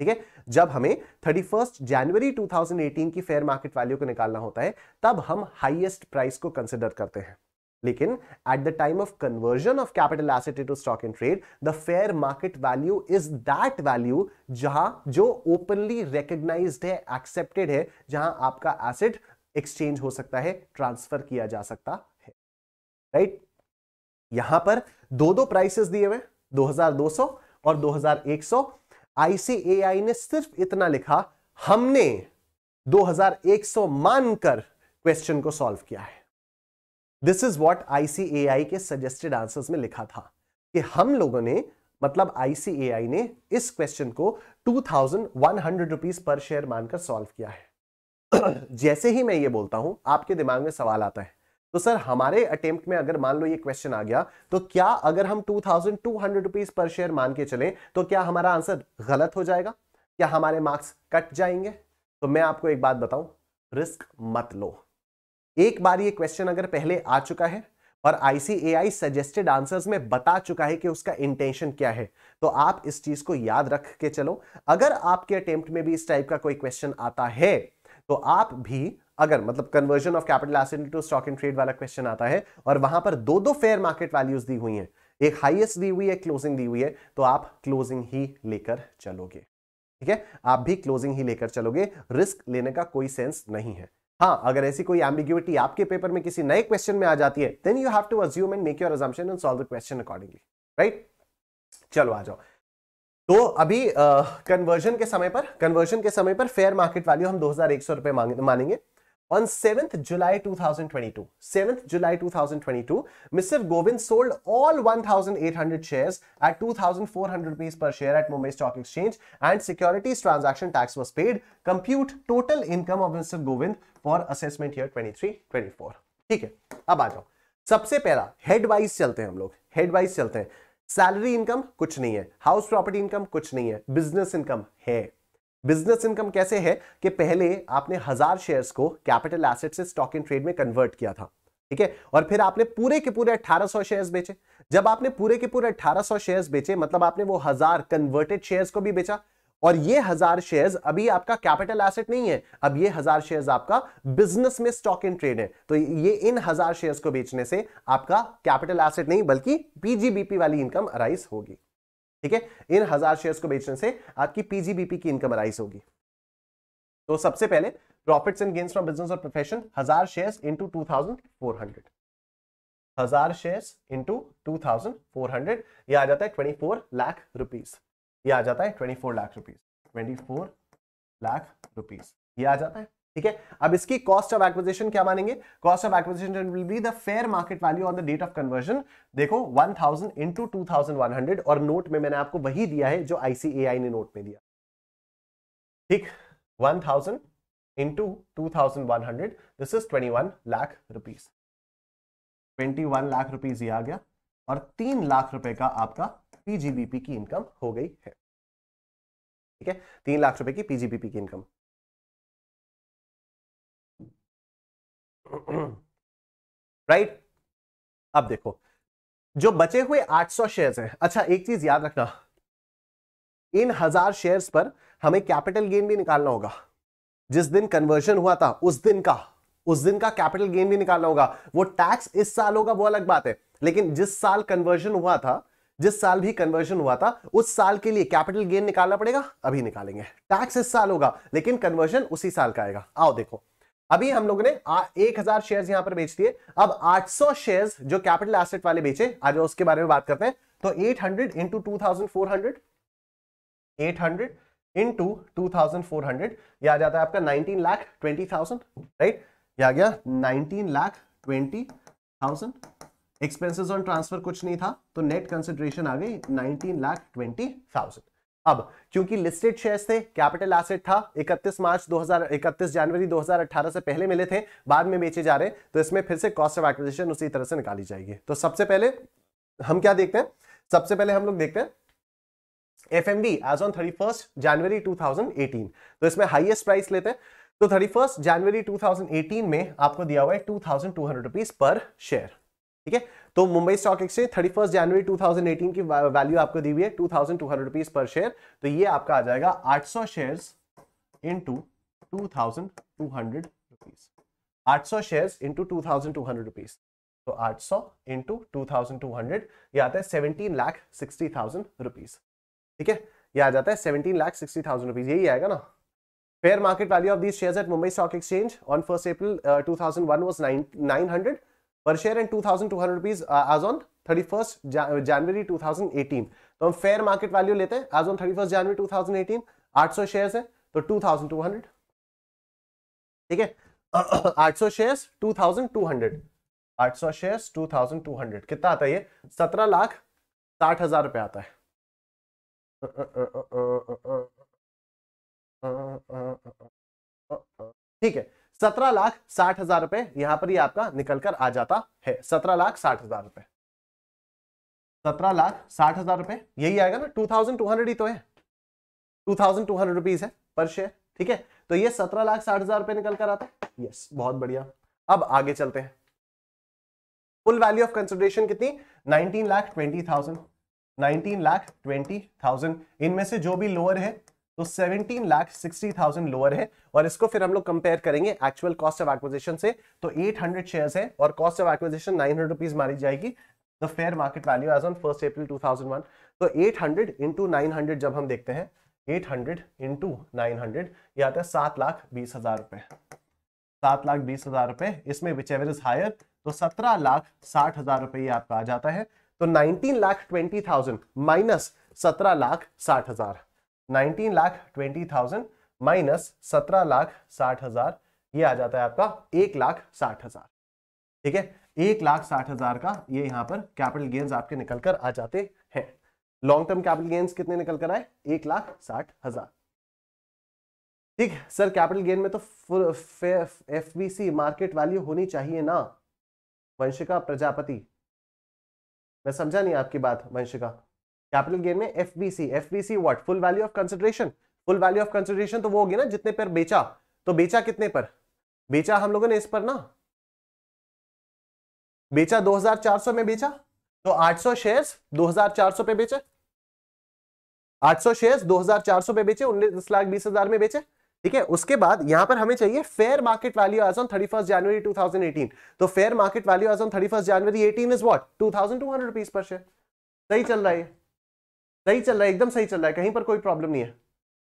Speaker 1: ठीक है जब हमें थर्टी फर्स्ट जनवरी टू थाउजेंड एटीन की फेयर मार्केट वैल्यू को निकालना होता है तब हम हाइएस्ट प्राइस को कंसिडर करते हैं लेकिन at the time of conversion of capital asset to stock in trade the fair market value is that value जहां जो ओपनली रिकग्नाइज है एक्सेप्टेड है जहां आपका एसेट एक्सचेंज हो सकता है ट्रांसफर किया जा सकता है राइट right? यहां पर दो दो प्राइसेस दिए हुए 2200 और 2100 आईसीएआई ने सिर्फ इतना लिखा हमने 2100 मानकर क्वेश्चन को सॉल्व किया है दिस इज वॉट आईसीएआई के सजेस्टेड आंसर में लिखा था कि हम लोगों ने मतलब आईसीएआई ने इस क्वेश्चन को two thousand one hundred rupees पर शेयर मानकर सॉल्व किया है जैसे ही मैं ये बोलता हूं आपके दिमाग में सवाल आता है तो सर हमारे अटेम्प्ट में अगर मान लो ये क्वेश्चन आ गया तो क्या अगर हम two thousand two hundred rupees पर शेयर मान के चले तो क्या हमारा आंसर गलत हो जाएगा क्या हमारे मार्क्स कट जाएंगे तो मैं आपको एक बात बताऊं रिस्क मत लो एक बार ये क्वेश्चन अगर पहले आ चुका है और आईसीएआई सजेस्टेड आंसर्स में बता चुका है कि उसका इंटेंशन क्या है तो आप इस चीज को याद रख के चलो अगर आपके अटेम्प्ट में भी इस टाइप का कोई क्वेश्चन आता है तो आप भी अगर मतलब conversion of capital asset to stock and trade वाला क्वेश्चन आता है और वहां पर दो दो फेयर मार्केट वैल्यूज दी हुई हैं एक हाईएस्ट दी हुई है क्लोजिंग दी हुई है तो आप क्लोजिंग ही लेकर चलोगे ठीक है आप भी क्लोजिंग ही लेकर चलोगे रिस्क लेने का कोई सेंस नहीं है हाँ अगर ऐसी कोई एम्बिग्यूटी आपके पेपर में किसी नए क्वेश्चन में आ जाती है then you have to assume and make your assumption and solve the question accordingly right चलो आ जाओ तो अभी कन्वर्जन uh, के समय पर कन्वर्जन के समय पर फेयर मार्केट वैल्यू हम दो हजार एक सौ रुपए मानेंगे On 7th July 2022, 7th July 2022, Mr. Govind sold all 1,800 shares at 2,400 rupees per share at Mumbai Stock Exchange and securities transaction tax was paid. Compute total income of Mr. Govind for assessment year 23-24. ठीक है, अब आ जाओ. सबसे पहला head wise चलते हैं हम लोग. हेड वाइज चलते हैं. सैलरी इनकम कुछ नहीं है. हाउस प्रॉपर्टी इनकम कुछ नहीं है. बिजनेस इनकम है. बिजनेस इनकम कैसे है कि पहले आपने हजार शेयर्स को कैपिटल एसेट से स्टॉक इन ट्रेड में कन्वर्ट किया था ठीक है और फिर आपने पूरे के पूरे 1800 शेयर्स बेचे जब आपने पूरे के पूरे 1800 शेयर्स बेचे मतलब आपने वो हजार कन्वर्टेड शेयर्स को भी बेचा और ये हजार शेयर्स अभी आपका कैपिटल एसेट नहीं है अब ये हजार शेयर्स आपका बिजनेस में स्टॉक इन ट्रेड है तो ये इन हजार शेयर्स को बेचने से आपका कैपिटल एसेट नहीं बल्कि पीजीबीपी वाली इनकम अराइज होगी ठीक है इन हजार शेयर्स को बेचने से आपकी पीजीबीपी की इनकम अराइज होगी तो सबसे पहले profits and gains from business और प्रोफेशन हजार शेयर्स फोर हंड्रेड हजार शेयर्स फोर हंड्रेड ये आ जाता है फोर लाख रुपीज ये आ जाता है four lakh twenty four lakh rupees ये आ जाता है ठीक है अब इसकी कॉस्ट ऑफ एक्विजिशन क्या मानेंगे cost of acquisition will be the fair market value on the date of conversion देखो 1000 थाउजेंड इंटू टू और नोट में मैंने आपको वही दिया है जो आईसीएआई ने नोट में दिया ठीक 1000 thousand into two this is 21 lakh rupees 21 lakh rupees ये आ गया और तीन लाख रुपए का आपका पीजीबीपी की इनकम हो गई है
Speaker 2: ठीक है तीन लाख रुपए की पीजीबीपी की इनकम राइट अब देखो
Speaker 1: जो बचे हुए 800 शेयर्स हैं अच्छा एक चीज याद रखना इन हजार शेयर्स पर हमें कैपिटल गेन भी निकालना होगा जिस दिन कन्वर्जन हुआ था उस दिन का उस दिन का कैपिटल गेन भी निकालना होगा वो टैक्स इस साल होगा वो अलग बात है लेकिन जिस साल कन्वर्जन हुआ था जिस साल भी कन्वर्जन हुआ था उस साल के लिए कैपिटल गेन निकालना पड़ेगा अभी निकालेंगे टैक्स इस साल होगा लेकिन कन्वर्जन उसी साल का आएगा आओ देखो अभी हम लोगों ने एक हजार शेयर यहां पर बेच दिए अब आठ सौ शेयर जो कैपिटल एसेट वाले बेचे आज उसके बारे में बात करते हैं तो eight hundred into two thousand four hundred eight hundred into two thousand four hundred या आ जाता है आपका nineteen lakh twenty thousand right या गया nineteen lakh twenty thousand expenses on transfer कुछ नहीं था तो नेट कंसिडरेशन आ गई नाइनटीन लाख ट्वेंटी थाउजेंड अब क्योंकि लिस्टेड शेयर्स थे कैपिटल एसेट था 31 मार्च 2000 31 जनवरी 2018 से पहले मिले थे बाद में बेचे जा रहे तो इसमें फिर से कॉस्ट ऑफ एक्विजिशन उसी तरह से निकाली जाएगी तो सबसे पहले हम क्या देखते हैं सबसे पहले हम लोग देखते हैं F M D as on thirty first January two तो इसमें हाइएस्ट प्राइस लेते हैं तो थर्टी फर्स्ट जनवरी एटीन में आपको दिया हुआ है two thousand two hundred rupees पर शेयर ठीक है तो Mumbai stock exchange thirty first January 2018 की वैल्यू आपको दी हुई है two thousand two hundred rupees पर शेयर तो ये आपका आ जाएगा आठ सौ share in two thousand two hundred rupees आठ सौ share into two thousand two hundred rupees तो आठ सौ into two thousand two hundred ये आता है seventeen lakh sixty thousand rupees ठीक है ये आ जाता है seventeen lakh sixty thousand rupees यही आएगा ना fair market value of these shares at Mumbai Stock Exchange on 1st April 2001 uh, was 900 per share and two thousand two hundred rupees as on thirty first January two thousand eighteen तो हम fair market value लेते हैं as on thirty first January two thousand eighteen आठ सौ share है तो to thousand two hundred ठीक है आठ सौ share two thousand two hundred आठ सौ share two thousand two hundred कितना आता है ये सत्रह लाख साठ हजार रुपये आता है ठीक है सत्रह लाख साठ हजार रुपए यहां पर ही आपका निकल कर आ जाता है सत्रह लाख साठ हजार रुपए सत्रह लाख साठ हजार रुपए यही आएगा ना टू थाउजेंड टू हंड्रेड ही तो है two thousand two hundred rupees है पर शेयर ठीक है तो ये सत्रह लाख साठ हजार रुपए निकल कर आता है यस बहुत बढ़िया अब आगे चलते हैं फुल वैल्यू ऑफ कंसिडरेशन कितनी nineteen lakh twenty thousand nineteen lakh twenty thousand इनमें से जो भी लोअर है तो 17 लाख 60,000 लोअर है और इसको फिर हम लोग कंपेयर करेंगे एक्चुअल कॉस्ट ऑफ एक्विजिशन से तो 800 शेयर्स है और cost of acquisition nine hundred मारी जाएगी the fair market value as on first April 2001 तो 800 हंड्रेड इंटू नाइन जब हम देखते हैं 800 हंड्रेड इंटू नाइन ये आता है सात लाख बीस हजार रुपए सात लाख बीस हजार रुपए इसमें विच एवर इज हायर तो सत्रह लाख साठ हजार रुपए आपका आ जाता है तो nineteen lakh twenty thousand minus सत्रह लाख साठ हजार nineteen lakh twenty thousand minus सत्रह लाख साठ हजार ये आ जाता है आपका एक लाख साठ हजार ठीक है एक लाख साठ हजार का ये यहां पर कैपिटल गेन्स आपके निकल कर आ जाते हैं लॉन्ग टर्म कैपिटल गेन्स कितने निकल कर आए एक लाख साठ हजार ठीक सर कैपिटल गेन में तो F V C market value होनी चाहिए ना वंशिका प्रजापति मैं समझा नहीं आपकी बात वंशिका कैपिटल गेन में F V C F V C what full value of consideration full value of consideration तो वो होगी ना जितने पर बेचा तो बेचा कितने पर बेचा हम लोगों ने इस पर ना बेचा 2400 में बेचा तो 800 शेयर्स 2400 पे बेचे 800 शेयर्स 2400 पे बेचे उन्नीस लाख बीस हजार में बेचे ठीक है उसके बाद यहां पर हमें चाहिए fair market value as on thirty first January 2018 तो fair market value as on thirty first January 18 is what 2200 rupees per share सही चल रहा है सही चल रहा है एकदम सही चल रहा है कहीं पर कोई प्रॉब्लम नहीं है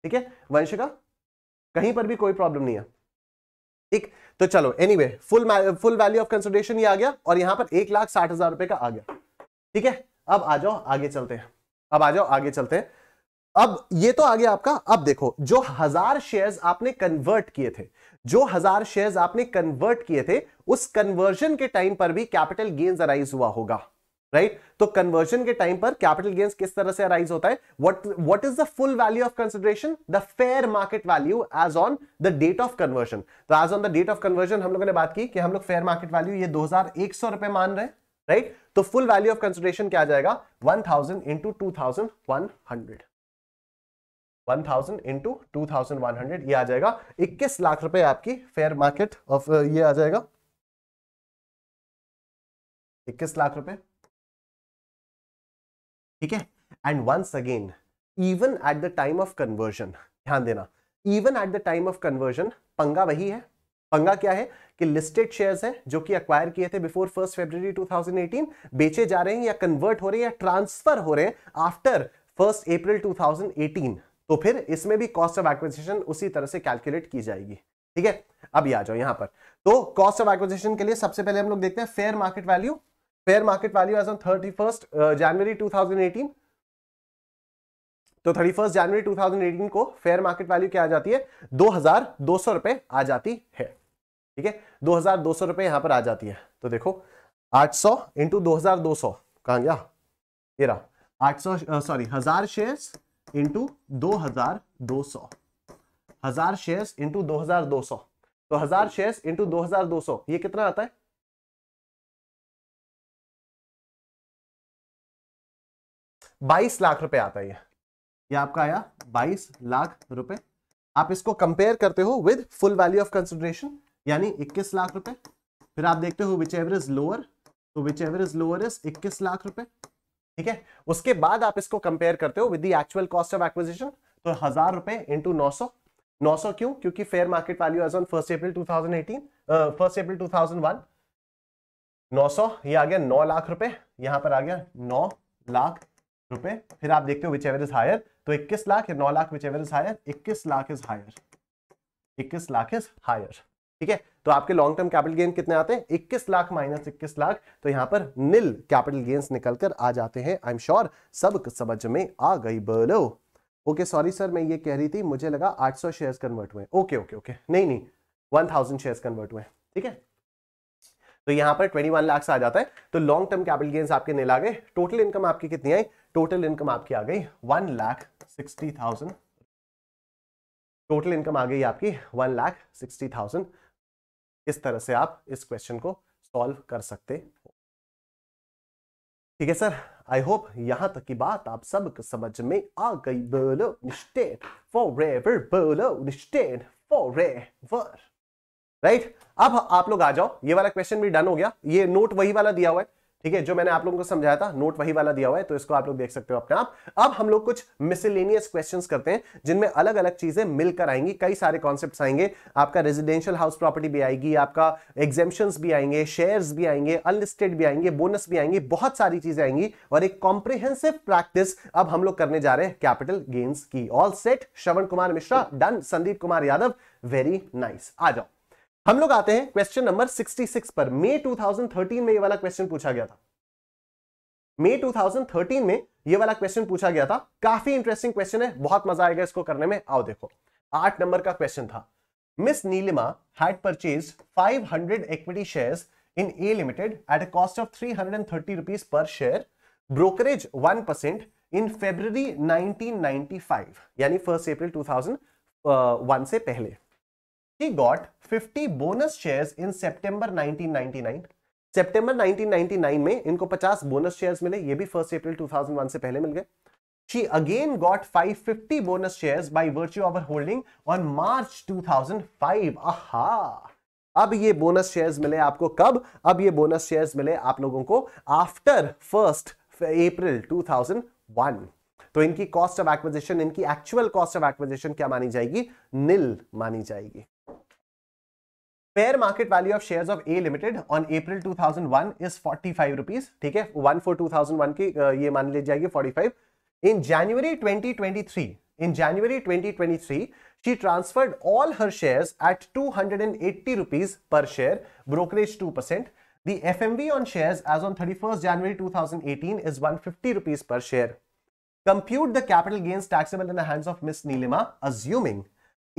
Speaker 1: ठीक है वंश का कहीं पर भी कोई प्रॉब्लम नहीं है ठीक तो चलो any anyway full full value of consideration ये आ गया और यहां पर एक लाख साठ हजार रुपए का आ गया ठीक है अब आ जाओ आगे चलते हैं अब आ जाओ आगे चलते हैं अब ये तो आ गया आपका अब देखो जो हजार शेयर्स आपने कन्वर्ट किए थे जो हजार शेयर्स आपने कन्वर्ट किए थे उस कन्वर्जन के टाइम पर भी कैपिटल गेन्स अराइज हुआ होगा राइट right? तो कन्वर्जन के टाइम पर कैपिटल गेन्स किस तरह से अराइज होता है what what is the full value of consideration the fair market value as on the date of conversion तो as on the date of conversion हम लोगों ने बात की कि हम लोग फेयर मार्केट वैल्यू ये दो रुपए मान रहे हैं राइट right? तो फुल वैल्यू ऑफ कंसिडरेशन क्या जाएगा one thousand into two thousand one hundred one thousand into two thousand one hundred ये आ जाएगा इक्कीस लाख रुपए आपकी फेयर मार्केट ऑफ ये आ जाएगा इक्कीस लाख रुपए ठीक है and once again even at the time of conversion ध्यान देना even at the time of conversion पंगा वही है पंगा क्या है कि लिस्टेड शेयर्स हैं जो कि अक्वायर किए थे बिफोर फर्स्ट फेब्रवरी 2018 बेचे जा रहे हैं या कन्वर्ट हो रहे हैं या ट्रांसफर हो रहे हैं आफ्टर फर्स्ट अप्रैल 2018 तो फिर इसमें भी कॉस्ट ऑफ एक्विजिशन उसी तरह से कैलकुलेट की जाएगी ठीक है अभी आ जाओ यहां पर तो कॉस्ट ऑफ एक्विजिशन के लिए सबसे पहले हम लोग देखते हैं fair market value fair market value as on 31st uh, January 2018 तो फर्स्ट जनवरी 2018 को फेयर मार्केट वैल्यू क्या आ जाती है दो हजार दो सौ रुपए आ जाती है ठीक है दो हजार दो सौ रुपए यहां पर आ जाती है तो देखो 800 सौ इंटू दो हजार दो सौ कहा गया ये रहा 800 सॉरी हजार शेयर्स इंटू दो हजार दो सौ हजार शेयर्स इंटू दो हजार दो सौ तो हजार शेयर्स
Speaker 2: इंटू दो हजार दो सौ ये कितना आता है बाईस लाख रुपए आता है ये आपका आया
Speaker 1: बाईस लाख रुपए आप इसको कंपेयर करते हो with full value of consideration यानी इक्कीस लाख रुपए फिर आप देखते हो विच एवर इज लोअर तो whichever is lower is इक्कीस लाख रुपए ठीक है उसके बाद आप इसको कंपेयर करते हो with the actual cost of acquisition तो हजार रुपए इंटू नौ सौ नौ सौ क्यों क्योंकि fair market value as on first April 2018 first April 2001 900 ये आ गया नौ लाख रुपए यहां पर आ गया नौ लाख रुपए फिर आप देखते हो विच एवर इज हायर तो 21 लाख या 9 lakh whichever is higher 21 lakh is higher 21 lakh is higher ठीक है तो आपके लॉन्ग टर्म कैपिटल गेन कितने आते हैं 21 लाख माइनस 21 लाख तो यहां पर नील कैपिटल गेन्स निकलकर आ जाते हैं आई एम श्योर सब समझ में आ गई बोलो ओके सॉरी सर मैं ये कह रही थी मुझे लगा 800 शेयर्स कन्वर्ट हुए ओके ओके ओके नहीं नहीं 1000 शेयर्स कन्वर्ट हुए ठीक है तो यहाँ पर ट्वेंटी वन लाख आ जाता है तो लॉन्ग टर्म कैपिटल गेन्स आपके नील आ गए टोटल इनकम आपकी कितनी आई टोटल इनकम आपकी आ गई one lakh sixty thousand total income आ गई आपकी वन लाख सिक्सटी थाउजेंड इस तरह से आप इस क्वेश्चन को सॉल्व कर सकते हो ठीक है सर आई होप यहां तक की बात आप सब समझ में आ गई बोलो स्टेट फॉर एवर बोलो स्टेट फॉर रे राइट अब आप लोग आ जाओ ये वाला क्वेश्चन भी डन हो गया ये नोट वही वाला दिया हुआ है ठीक है जो मैंने आप लोगों को समझाया था नोट वही वाला दिया हुआ है तो इसको आप लोग देख सकते हो अपने आप अब हम लोग कुछ मिसिलेनियस क्वेश्चन करते हैं जिनमें अलग अलग चीजें मिलकर आएंगी कई सारे कॉन्सेप्ट आएंगे आपका रेजिडेंशियल हाउस प्रॉपर्टी भी आएगी आपका एग्जेम्शन भी आएंगे शेयर भी आएंगे अनलिस्टेड भी आएंगे बोनस भी आएंगे बहुत सारी चीजें आएंगी और एक कॉम्प्रिहेंसिव प्रैक्टिस अब हम लोग करने जा रहे हैं कैपिटल गेन्स की all set Shravan Kumar Mishra done Sandeep Kumar Yadav very nice nice. आ जाओ हम लोग आते हैं क्वेश्चन नंबर 66 पर मई 2013 में ये वाला क्वेश्चन पूछा गया था मई 2013 में ये वाला क्वेश्चन पूछा गया था काफी इंटरेस्टिंग क्वेश्चन है बहुत मजा आएगा इसको करने में आओ देखो आठ नंबर का क्वेश्चन था miss Neelima had purchase 500 equity shares in a limited at a cost of 330 hundred per share brokerage one percent in February nineteen यानी फर्स्ट अप्रैल टू से पहले he got 50 bonus shares in September 1999 सितंबर 1999 में इनको 50 bonus shares मिले ये भी first April 2001 से पहले मिल गए she again got 550 bonus shares by virtue of her holding on March 2005. Aha! अब ये बोनस शेयर्स मिले आपको कब अब ये बोनस शेयर्स मिले आप लोगों को आफ्टर फर्स्ट अप्रैल 2001 तो इनकी कॉस्ट ऑफ एक्विजिशन इनकी एक्चुअल कॉस्ट ऑफ एक्विजिशन क्या मानी जाएगी नील मानी जाएगी Fair market value of shares of A Limited on April 2001 is 45 rupees. ठीक है, one for 2001 की uh, ये मान ली जाएगी 45. In January 2023, in January 2023, she transferred all her shares at 280 rupees per share, brokerage 2%. The FMV on shares as on 31st January 2018 is 150 rupees per share. Compute the capital gains taxable in the hands of Miss Nilima, assuming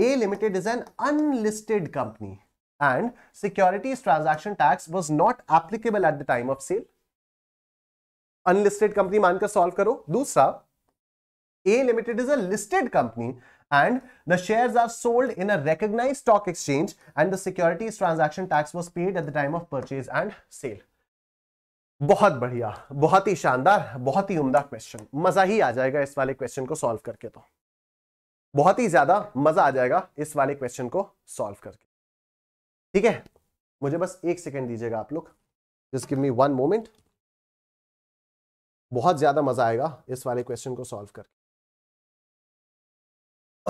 Speaker 1: A Limited is an unlisted company. and securities transaction tax was not applicable at the time of sale unlisted company मानकर solve karo dusra a limited is a listed company and the shares are sold in a recognized stock exchange and the securities transaction tax was paid at the time of purchase and sale बहुत बढ़िया बहुत ही शानदार बहुत ही उम्दा question मजा ही आ जाएगा इस वाले क्वेश्चन को सॉल्व करके तो बहुत ही ज्यादा मजा आ जाएगा इस वाले क्वेश्चन को सॉल्व करके ठीक है मुझे बस एक सेकेंड दीजिएगा आप लोग just give me one moment
Speaker 2: बहुत ज्यादा मजा आएगा इस वाले क्वेश्चन को सॉल्व करके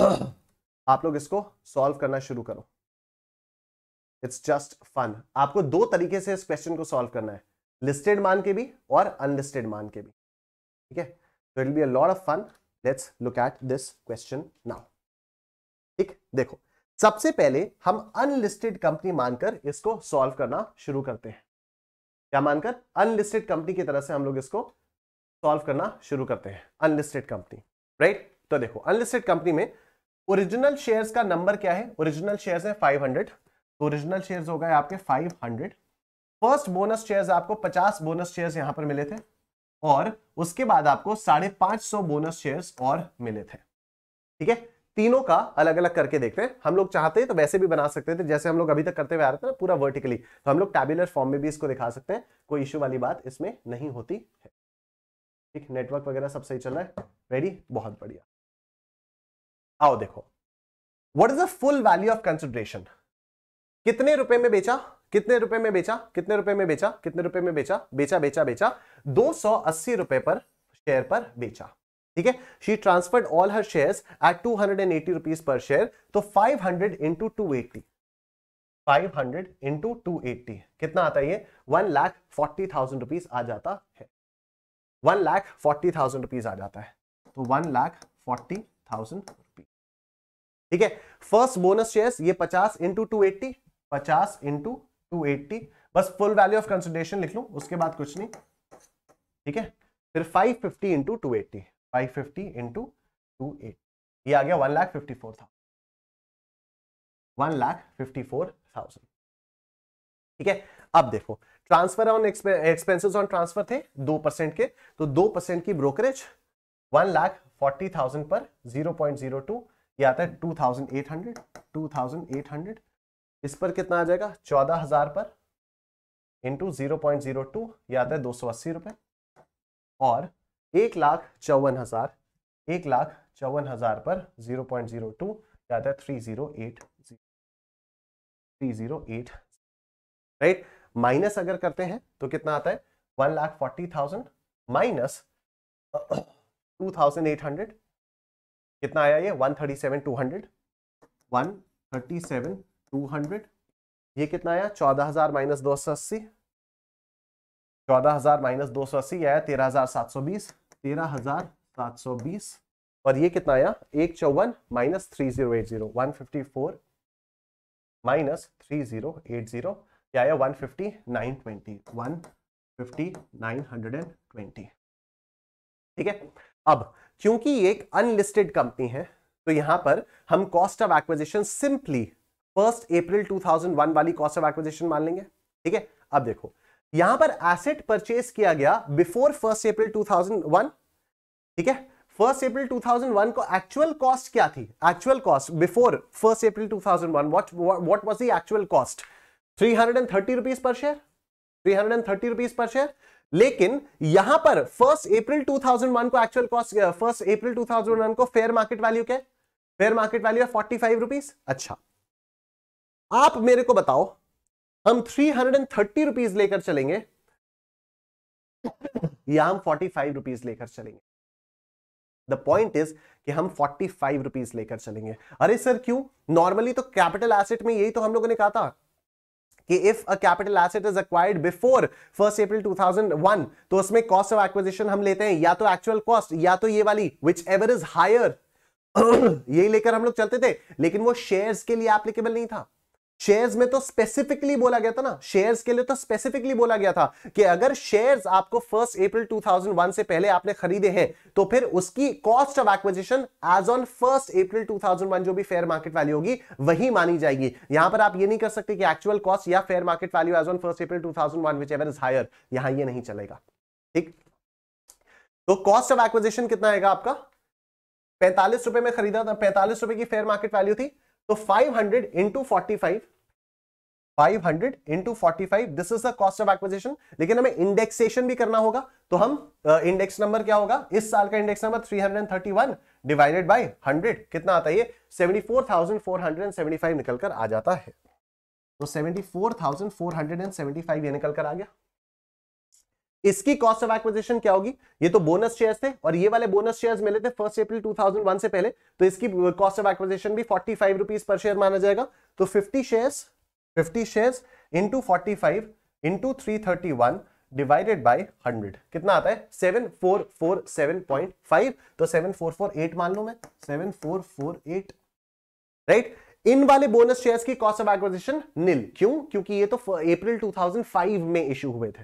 Speaker 1: आप लोग इसको सॉल्व करना शुरू करो इट्स जस्ट फन आपको दो तरीके से इस क्वेश्चन को सॉल्व करना है लिस्टेड मान के भी और अनलिस्टेड मान के भी ठीक है तो it be a lot of fun let's look at this question now ठीक देखो सबसे पहले हम अनलिस्टेड कंपनी मानकर इसको सॉल्व करना शुरू करते हैं क्या मानकर अनलिस्टेड कंपनी की तरह से हम लोग इसको सॉल्व करना शुरू करते हैं अनलिस्टेड कंपनी राइट तो देखो अनलिस्टेड कंपनी में ओरिजिनल शेयर्स का नंबर क्या है ओरिजिनल शेयर्स है 500 तो ओरिजिनल शेयर्स हो गए आपके 500 फर्स्ट बोनस शेयर्स आपको 50 बोनस शेयर्स यहां पर मिले थे और उसके बाद आपको साढ़े पांच सौ बोनस शेयर्स और मिले थे ठीक है तीनों का अलग अलग करके देखते हैं हम लोग चाहते हैं तो वैसे भी बना सकते थे जैसे हम लोग अभी तक करते हुए आ रहे थे ना पूरा वर्टिकली तो हम लोग टैबुलर फॉर्म में भी इसको दिखा सकते हैं कोई इश्यू वाली बात इसमें नहीं होती है ठीक नेटवर्क वगैरह सब सही चल रहा है वेरी बहुत बढ़िया आओ देखो what is the full value of consideration कितने रुपए में बेचा कितने रुपए में बेचा कितने रुपए में बेचा कितने रुपए में बेचा बेचा बेचा बेचा दो सौ अस्सी रुपए पर शेयर पर बेचा ठीक है she transferred all her shares at two hundred and eighty rupees पर शेयर तो five hundred into two eighty five hundred into two eighty कितना आता है ये one lakh forty thousand rupees आ जाता है one lakh forty thousand rupees आ जाता है तो one lakh forty thousand rupees ठीक है फर्स्ट बोनस शेयर ये पचास इंटू टू एट्टी पचास इंटू टू एट्टी बस फुल वैल्यू ऑफ कंसिडरेशन लिख लू उसके बाद कुछ नहीं ठीक है फिर five fifty into two eighty five fifty into two eight ये आ
Speaker 2: गया one lakh fifty four thousand one lakh fifty four thousand
Speaker 1: ठीक है अब देखो transfer on expenses on transfer थे दो परसेंट के तो दो परसेंट की brokerage one lakh forty thousand पर जीरो पॉइंट जीरो टू ये आता है two thousand eight hundred to thousand eight hundred इस पर कितना आ जाएगा चौदह हजार पर into zero point zero two ये आता है दो सौ अस्सी रुपए और एक लाख चौवन हजार एक लाख चौवन हजार पर जीरो पॉइंट जीरो टू क्या आता है three zero eight three zero eight right minus अगर करते हैं तो कितना आता है one lakh forty thousand minus two thousand eight hundred कितना आया ये one thirty seven two hundred one thirty seven two hundred ये कितना आया चौदह हजार माइनस दो सौ अस्सी चौदह हजार माइनस दो सौ अस्सी आया तेरह हजार सात सौ बीस तेरह हजार सात सौ बीस और ये कितना आया एक चौवन minus three zero eight zero one fifty four minus three zero eight zero आया one fifty nine twenty one fifty nine hundred and twenty ठीक है अब क्योंकि ये एक अनलिस्टेड कंपनी है तो यहां पर हम cost of acquisition simply first April 2001 वाली कॉस्ट ऑफ एक्विजिशन मान लेंगे ठीक है अब देखो यहां पर एसेट परचेस किया गया बिफोर फर्स्ट अप्रैल 2001 ठीक है फर्स्ट अप्रैल 2001 को एक्चुअल कॉस्ट क्या थी actual cost before first April 2001 what what was the actual cost 330 rupees per share 330 rupees per share लेकिन यहां पर फर्स्ट अप्रैल 2001 को एक्चुअल कॉस्ट फर्स्ट अप्रैल 2001 को फेयर मार्केट वैल्यू क्या है फेयर मार्केट वैल्यू है फोर्टी फाइव रुपीज अच्छा आप मेरे को बताओ हम three hundred and thirty rupees लेकर चलेंगे या हम फोर्टी फाइव रुपीज लेकर चलेंगे द पॉइंट इज कि हम फोर्टी फाइव रुपीज लेकर चलेंगे अरे सर क्यों नॉर्मली तो कैपिटल एसेट में यही तो हम लोगों ने कहा था कि if a capital asset is acquired before first April 2001 तो उसमें कॉस्ट ऑफ एक्विजिशन हम लेते हैं या तो एक्चुअल कॉस्ट या तो ये वाली विच एवर इज हायर यही लेकर हम लोग चलते थे लेकिन वो शेयर्स के लिए एप्लीकेबल नहीं था शेयर्स में तो स्पेसिफिकली बोला गया था ना शेयर्स के लिए तो स्पेसिफिकली बोला गया था कि अगर शेयर्स आपको फर्स्ट अप्रैल 2001 से पहले आपने खरीदे हैं तो फिर उसकी cost of acquisition as on first April 2001 जो भी फेयर मार्केट वैल्यू होगी वही मानी जाएगी यहां पर आप ये नहीं कर सकते कि एक्चुअल कॉस्ट या fair market value as on first April two thousand whichever is higher यहां ये नहीं चलेगा ठीक तो कॉस्ट ऑफ एक्विजिशन कितना आएगा आपका पैंतालीस रुपए में खरीदा था पैंतालीस रुपए की फेयर मार्केट वैल्यू थी तो 500 hundred into forty five five hundred into forty five this is the cost of लेकिन हमें इंडेक्सेशन भी करना होगा तो हम इंडेक्स uh, नंबर क्या होगा इस साल का इंडेक्स नंबर 331 डिवाइडेड बाई 100 कितना आता है ये 74,475 निकलकर आ जाता है तो 74,475 ये निकलकर आ गया इसकी कॉस्ट ऑफ एक्विजिशन क्या होगी ये तो बोनस शेयर्स थे और ये वाले बोनस शेयर्स मिले थे फर्स्ट अप्रैल 2001 से पहले तो इसकी कॉस्ट ऑफ एक्विजिशन भी फोर्टी फाइव रुपीज पर शेयर माना जाएगा तो fifty shares fifty shares into forty five into three thirty one divided by 100 कितना आता है 7447.5 तो 7448 मान लो मैं 7448 राइट इन वाले बोनस शेयर्स की कॉस्ट ऑफ एक्विजिशन नील क्यों क्योंकि ये तो अप्रैल 2005 में इशू हुए थे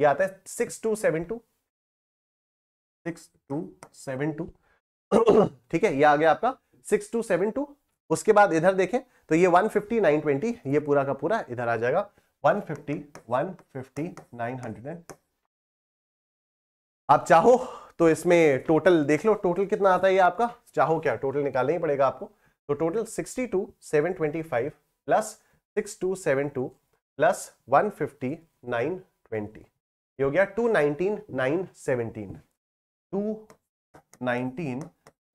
Speaker 1: ये आता है six two seven two six two seven two ठीक है ये आ गया आपका सिक्स टू सेवन टू उसके बाद इधर देखें तो ये वन फिफ्टी नाइन ट्वेंटी ये पूरा का पूरा इधर आ जाएगा one fifty one fifty nine hundred and आप चाहो तो इसमें टोटल देख लो टोटल कितना आता है ये आपका चाहो क्या टोटल निकालना ही पड़ेगा आपको तो total sixty two seven twenty five plus six two seven two plus one fifty nine twenty ये हो गया two nineteen nine seventeen two nineteen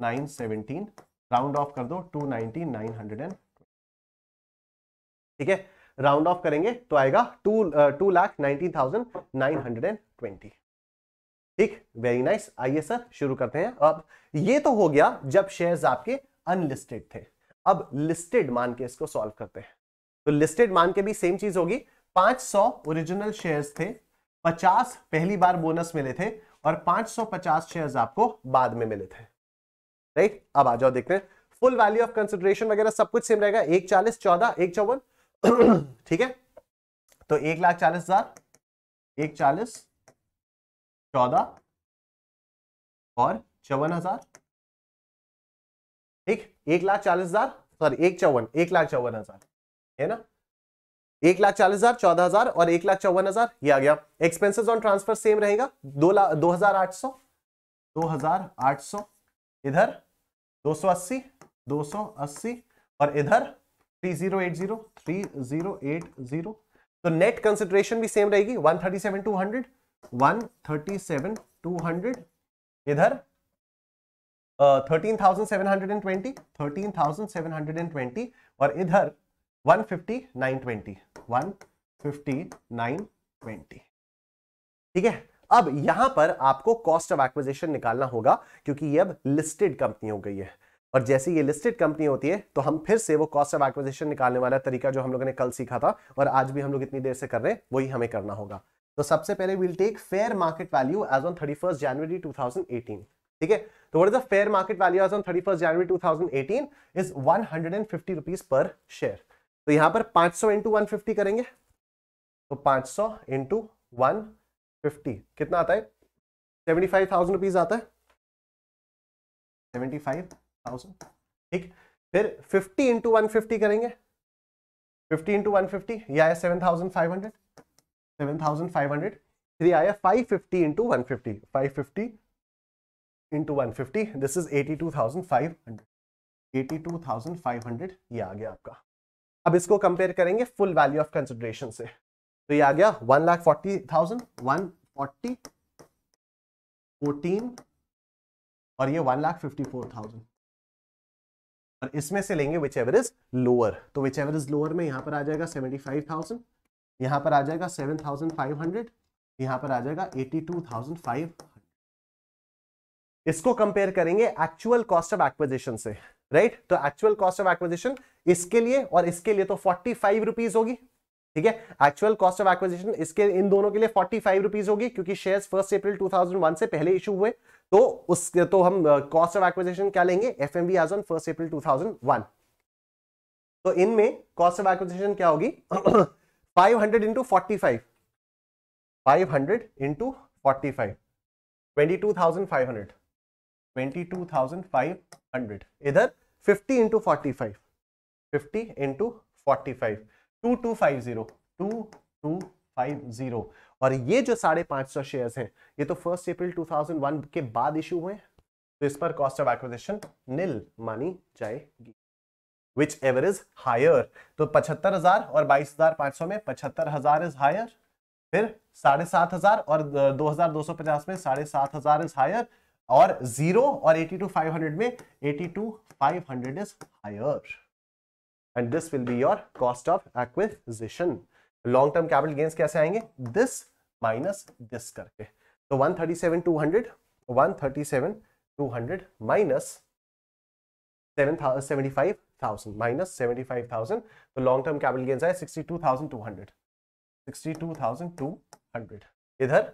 Speaker 1: nine seventeen round off कर दो two nineteen nine hundred and ठीक है round off करेंगे तो आएगा two two lakh nineteen thousand nine hundred and twenty ठीक वेरी नाइस आइए सर शुरू करते हैं अब ये तो हो गया जब शेयर्स आपके अनलिस्टेड थे अब लिस्टेड मान के इसको सॉल्व करते हैं तो लिस्टेड मान के भी सेम चीज होगी 500 ओरिजिनल शेयर्स थे पचास पहली बार बोनस मिले थे और 550 शेयर्स आपको बाद में मिले थे राइट अब आ जाओ देखते हैं फुल वैल्यू ऑफ कंसिडरेशन वगैरह सब कुछ सेम रहेगा एक चालीस चौदह एक चौवन ठीक है तो एक
Speaker 2: लाख चालीस हजार एक चालीस चौदह और चौवन हजार ठीक एक लाख चालीस हजार
Speaker 1: सॉरी एक चौवन एक लाख चौवन हजार है ना एक लाख चालीस हजार चौदह हजार और एक लाख चौवन हजार ये आ गया एक्सपेंसेस ऑन ट्रांसफर सेम रहेगा दो लाख दो हजार आठ सौ दो हजार आठ सौ इधर दो सौ अस्सी दो सौ अस्सी और इधर three zero eight zero three zero eight zero तो नेट कंसिडरेशन भी सेम रहेगी one thirty seven two hundred one thirty seven two hundred इधर thirteen thousand seven hundred and twenty thirteen thousand seven hundred and twenty और इधर one fifty nine twenty one fifty nine twenty ठीक है अब यहां पर आपको कॉस्ट ऑफ एक्विजिशन निकालना होगा क्योंकि ये अब लिस्टेड कंपनी हो गई है और जैसे ये लिस्टेड कंपनी होती है तो हम फिर से वो कॉस्ट ऑफ एक्विजिशन निकालने वाला तरीका जो हम लोगों ने कल सीखा था और आज भी हम लोग इतनी देर से कर रहे हैं वही हमें करना होगा तो सबसे पहले will take fair market value as on thirty January two ठीक है तो what is the fair market value as on thirty January two thousand is one per share तो यहां पर 500 सौ इंटू वन करेंगे तो 500 सौ इंटू वन कितना आता है सेवेंटी फाइव थाउजेंड रुपीज आता है सेवेंटी फाइव थाउजेंड ठीक फिर फिफ्टी इंटू वन फिफ्टी करेंगे फिफ्टी इंटू वन फिफ्टी आया seven thousand five hundred seven thousand five hundred फिर यह आया five fifty into one fifty five fifty into one fifty this is eighty two thousand five hundred eighty two thousand five hundred ये आ गया आपका अब इसको कंपेयर करेंगे फुल वैल्यू ऑफ कंसिडरेशन से तो ये आ गया one lakh forty thousand one forty fourteen और ये one lakh fifty four thousand और इसमें से लेंगे विच एवर इज लोअर तो विच एवर इज लोअर में यहां पर आ जाएगा सेवेंटी फाइव थाउजेंड यहां पर आ जाएगा सेवन थाउजेंड फाइव हंड्रेड यहां पर आ जाएगा एटी टू थाउजेंड फाइव इसको कंपेयर करेंगे एक्चुअल कॉस्ट ऑफ एक्विजिशन से राइट right? तो एक्चुअल कॉस्ट ऑफ एक्विजिशन इसके लिए और इसके लिए तो फोर्टी फाइव रुपीज होगी ठीक है एक्चुअल कॉस्ट ऑफ एक्विजिशन इसके इन दोनों के लिए फोर्टी फाइव रुपीज होगी क्योंकि share first April two thousand one से पहले इशू हुए तो उस तो हम कॉस्ट ऑफ एक्विजिशन क्या लेंगे F M B as on first April two thousand one तो इनमें कॉस्ट ऑफ एक्विजिशन क्या होगी five hundred into forty five five hundred into forty five twenty two thousand five hundred 22,500 इधर 50 into forty five fifty into forty five और ये जो साढ़े पांच सौ शेयर है ये तो फर्स्ट अप्रैल 2001 के बाद इशू हुए तो इस पर कॉस्ट ऑफ एक्विजिशन निल मानी जाएगी विच एवर इज हायर तो पचहत्तर हजार और बाईस हजार पांच सौ में पचहत्तर हजार इज हायर फिर साढ़े सात हजार और दो हजार दो सौ पचास में साढ़े सात हजार इज हायर और जीरो और एटी टू फाइव हंड्रेड में eighty two five hundred is higher and this will be your cost of acquisition long term capital gains कैसे आएंगे दिस माइनस दिस करके तो one thirty seven two hundred one thirty seven two hundred minus seven seventy five thousand minus seventy five thousand तो long term capital gains आए sixty two thousand two hundred sixty two thousand two hundred इधर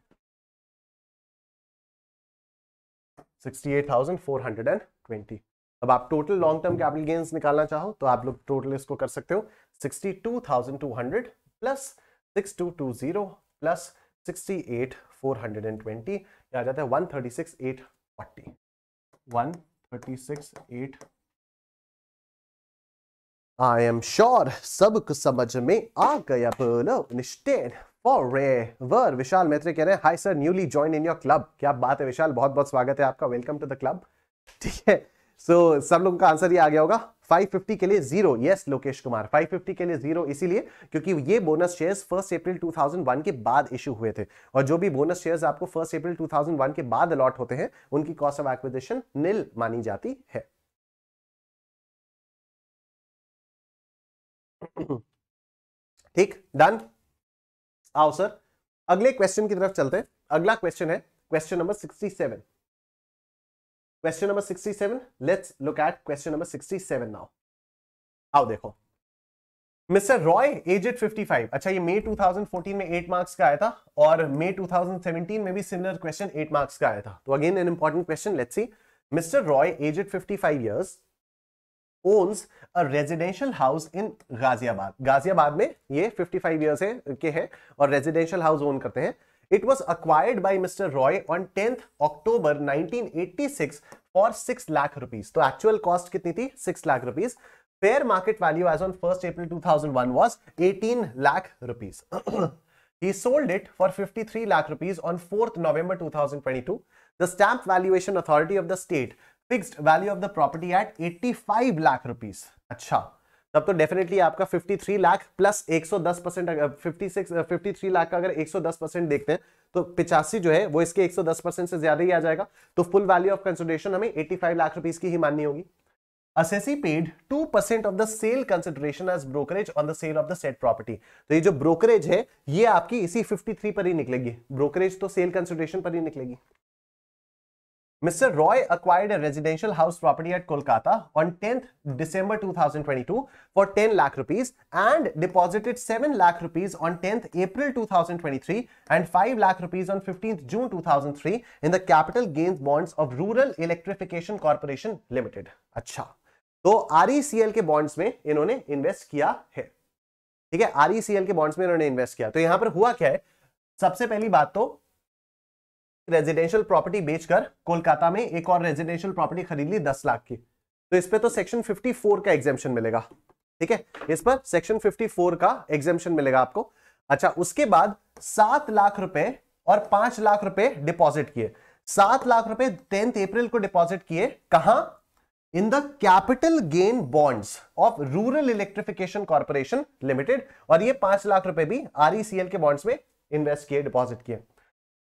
Speaker 1: 68,420 अब आप total long term capital gains निकालना चाहो तो आप लोग टोटल इसको कर सकते हो 62,200 प्लस 6220 प्लस 68,420 ये आ जाता है 136,840 136,8 आई एम श्योर सब कुछ समझ में आ गया बोलो निश्चय रे वर विशाल मैत्री कह रहे हैं hi sir newly join in your club क्या बात है विशाल बहुत बहुत स्वागत है आपका वेलकम टू द क्लब ठीक है सो so, सब लोगों का आंसर ये आ गया होगा 550 के लिए zero yes yes, Lokesh Kumar 550 के लिए जीरो इसीलिए क्योंकि ये बोनस शेयर्स फर्स्ट अप्रैल 2001 के बाद इशू हुए थे और जो भी बोनस शेयर्स आपको फर्स्ट अप्रैल 2001 के बाद अलॉट होते हैं उनकी कॉस्ट ऑफ एक्विजिशन नील मानी जाती है
Speaker 2: ठीक डन
Speaker 1: आओ सर अगले क्वेश्चन की तरफ चलते हैं अगला क्वेश्चन है question number 67 question number 67 let's look at question number 67 now आओ देखो मिस्टर रॉय एजेड 55 अच्छा ये मई 2014 में 8 मार्क्स का आया था और मई 2017 में भी सिमिलर क्वेश्चन 8 मार्क्स का आया था तो again an important question let's see mister Roy aged 55 years owns a residential house in Ghaziabad Ghaziabad में ये 55 फाइव ईयर्स है के हैं और रेजिडेंशियल हाउस ओन करते हैं it was acquired by mister Roy on tenth October 1986 for six lakh rupees तो एक्चुअल कॉस्ट कितनी थी six lakh rupees fair market value as on first thousand 2001 was 18 lakh rupees He sold it for 53 lakh rupees on 4th November 2022. The stamp valuation authority of the state fixed value of the property at 85 lakh rupees अच्छा तब तो definitely आपका 53 lakh plus 110 percent fifty six lakh का अगर 110 percent देखते हैं तो पिचासी जो है वो इसके 110 परसेंट से ज्यादा ही आ जाएगा तो फुल वैल्यू ऑफ कंसिडरेशन हमें 85 लाख रुपीस की ही माननी होगी assessee paid 2% percent of the sale consideration as brokerage on the sale of the said property तो ये जो ब्रोकरेज है ये आपकी इसी 53 पर ही निकलेगी ब्रोकरेज तो सेल कंसिडरेशन पर ही निकलेगी Mr. Roy acquired a residential house property at Kolkata on 10th December 2022 for 10 lakh rupees and deposited 7 lakh rupees on 10th April 2023 and 5 lakh rupees on 15th June 2003 in the capital gains bonds of Rural Electrification Corporation Limited. अच्छा, तो RECL के bonds में इन्होंने invest किया है, ठीक है? RECL के bonds में इन्होंने invest किया। तो यहाँ पर हुआ क्या है? सबसे पहली बात तो रेजिडेंशियल प्रॉपर्टी बेचकर कोलकाता में एक और रेजिडेंशियल प्रॉपर्टी खरीद ली दस लाख की तो इस पर तो सेक्शन 54 का एग्जामेशन मिलेगा ठीक है इस पर सेक्शन 54 का एग्जामेशन मिलेगा आपको अच्छा उसके बाद सात लाख रुपए और पांच लाख रुपए डिपॉजिट किए सात लाख रुपए टेंथ अप्रैल को डिपॉजिट किए कहा in the capital gain bonds of rural electrification corporation limited और ये पांच लाख रुपए भी आरईसीएल e के बॉन्ड्स में इन्वेस्ट किए डिपॉजिट किए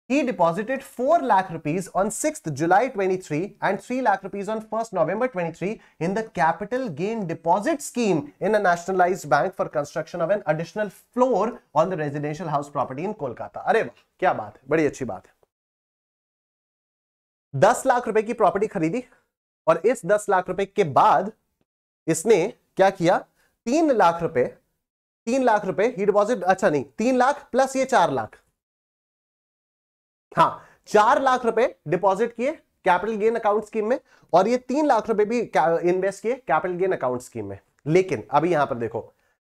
Speaker 1: he deposited 4 lakh rupees on 6th July 23 and 3 lakh rupees on 1st November 23 in the capital gain deposit scheme in a nationalized bank for construction of an additional floor on the residential house property in Kolkata. are wah kya baat hai badi achhi baat hai 10 lakh rupees ki property khareedi aur is 10 lakh rupees ke baad isne kya kiya 3 lakh rupees 3 lakh rupees he deposited acha nahi 3 lakh plus ye 4 lakh हाँ चार लाख रुपए deposit किए capital gain account scheme में और ये तीन लाख रुपए भी इन्वेस्ट किए कैपिटल गेन अकाउंट स्कीम में लेकिन अभी यहां पर देखो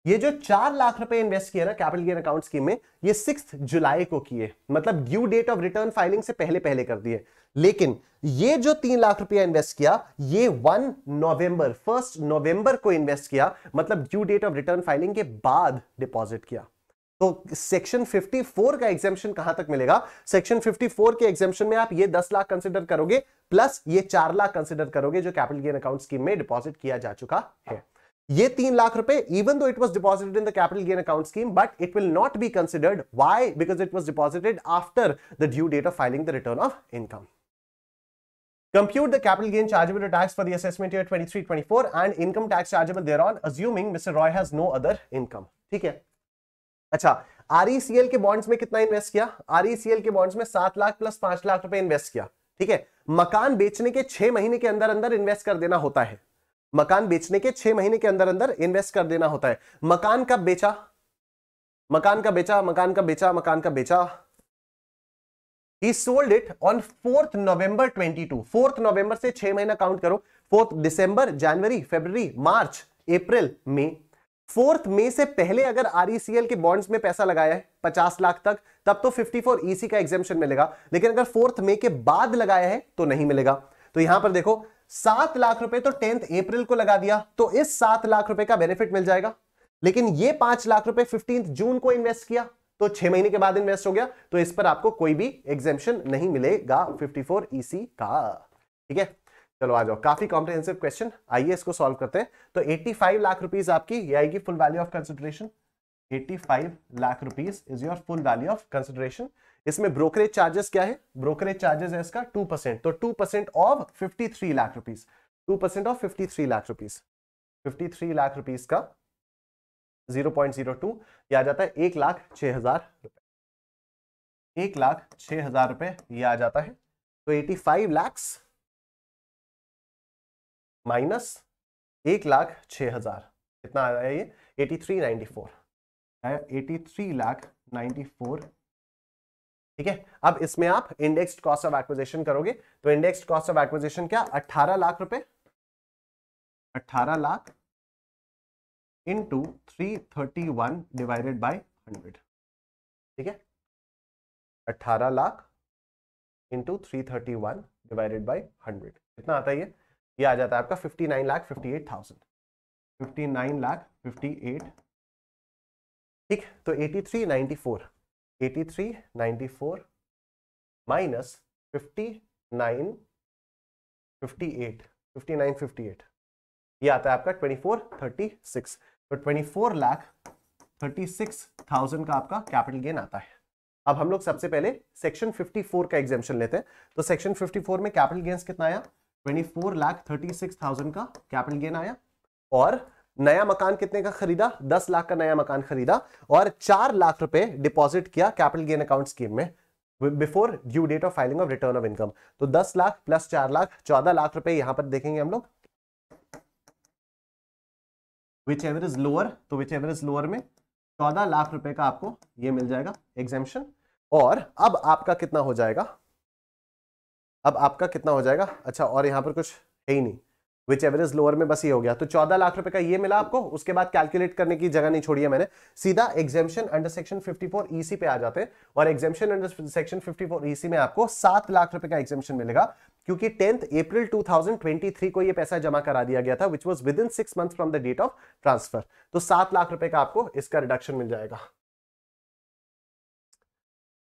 Speaker 1: ये जो चार लाख रुपए इन्वेस्ट किए ना कैपिटल गेन अकाउंट स्कीम में ये सिक्स जुलाई को किए मतलब due date of return filing से पहले पहले कर दिए लेकिन ये जो तीन लाख रुपया इन्वेस्ट किया ये वन नवंबर फर्स्ट नवंबर को इन्वेस्ट किया मतलब due date of return filing के बाद डिपॉजिट किया तो सेक्शन 54 का एग्जामेशन कहां तक मिलेगा सेक्शन 54 के एग्जेपन में आप ये 10 लाख कंसिडर करोगे प्लस ये 4 लाख कंसिडर करोगे जो कैपिटल गेन अकाउंट स्कीम में डिपॉजिट किया जा चुका है ये तीन लाख रुपए even though it was deposited in the capital gain account scheme but it will not be considered why because it was deposited after the due date of filing the return of income Compute the capital gain chargeable tax for the assessment year 23-24 and income tax chargeable thereon, assuming Mr. Roy has no other income. ठीक है अच्छा आरईसीएल e के bonds में कितना invest किया आरईसीएल e के bonds में सात लाख प्लस पांच लाख रुपए इन्वेस्ट किया ठीक है मकान बेचने के छह महीने के अंदर अंदर इन्वेस्ट कर देना होता है मकान बेचने के छह महीने के अंदर अंदर इन्वेस्ट कर देना होता है मकान का बेचा मकान का बेचा मकान का बेचा मकान का बेचा ही sold it on fourth November 22 fourth November से छह महीना काउंट करो fourth December January February March April May fourth May से पहले अगर आरईसीएल e के बॉन्ड्स में पैसा लगाया है पचास लाख तक तब तो फिफ्टी फोर ईसी का एग्जेपन मिलेगा लेकिन अगर फोर्थ मई के बाद लगाया है तो नहीं मिलेगा तो यहां पर देखो सात लाख रुपए तो टेंथ अप्रैल को लगा दिया तो इस सात लाख रुपए का बेनिफिट मिल जाएगा लेकिन ये पांच लाख रुपए फिफ्टीन जून को इन्वेस्ट किया तो छह महीने के बाद इन्वेस्ट हो गया तो इस पर आपको कोई भी एग्जेपन नहीं मिलेगा फिफ्टी फोर ईसी का ठीक है चलो आ जाओ काफी कॉम्प्रिहेंसिव क्वेश्चन आइए इसको सॉल्व करते हैं तो 85 लाख रुपीस आपकी ये आएगी full value of consideration 85 lakh rupees is your full value of consideration इसमें ब्रोकरेज चार्जेस क्या है ब्रोकरेज चार्जेस है इसका 2% परसेंट तो 2% percent of 53 lakh rupees 2% of 53 lakh rupees 53 lakh rupees का 0.02 ये आ जाता है एक लाख छह हजार रुपए एक लाख छह हजार रुपए यह आ जाता है तो 85 लैक्स
Speaker 2: माइनस एक लाख छ हज़ार
Speaker 1: कितना आया ये एटी थ्री नाइनटी फोर आया eighty three lakh ninety four ठीक है अब इसमें आप इंडेक्स कॉस्ट ऑफ एक्विजेशन करोगे तो इंडेक्स कॉस्ट ऑफ एक्विजेशन क्या अट्ठारह लाख रुपए अट्ठारह lakh
Speaker 2: into three thirty one divided by hundred ठीक
Speaker 1: है अट्ठारह lakh into three thirty one divided by hundred कितना आता है ये ये आ जाता है आपका fifty nine lakh fifty eight thousand fifty nine lakh fifty eight ठीक तो eighty three ninety four eighty three ninety four minus fifty nine fifty eight fifty nine fifty eight ये आता है आपका ट्वेंटी फोर थर्टी सिक्स तो twenty four lakh thirty six thousand का आपका capital gain आता है अब हम लोग सबसे पहले सेक्शन फिफ्टी फोर का एग्जामेशन लेते हैं तो सेक्शन फिफ्टी फोर में कैपिटल गेन्स कितना आया twenty four lakh thirty six thousand का कैपिटल गेन आया और नया मकान कितने का खरीदा दस लाख का नया मकान खरीदा और चार लाख रुपए डिपॉजिट किया कैपिटल गेन अकाउंट स्कीम में before due date of filing of return of income तो दस लाख प्लस चार लाख चौदह लाख रुपए यहां पर देखेंगे हम लोग विच एवर इज लोअर तो विच एवर इज लोअर में चौदह लाख रुपए का आपको ये मिल जाएगा एग्जामेशन और अब आपका कितना हो जाएगा अब आपका कितना हो जाएगा अच्छा और यहाँ पर कुछ है ही नहीं विच एवरेज लोअर में बस ये हो गया तो चौदह लाख रुपए का ये मिला आपको उसके बाद कैलकुलेट करने की जगह नहीं छोड़ी है मैंने सीधा एग्जेम्शन अंडर सेक्शन 54 ईसी पे आ जाते हैं और एग्जेम्शन अंडर सेक्शन 54 ईसी में आपको सात लाख रुपए का एग्जेम्शन मिलेगा क्योंकि टेंथ अप्रैल 2023 को ये पैसा जमा करा दिया गया था which was within six month from the date of transfer तो सात लाख रुपए का आपको इसका रिडक्शन मिल जाएगा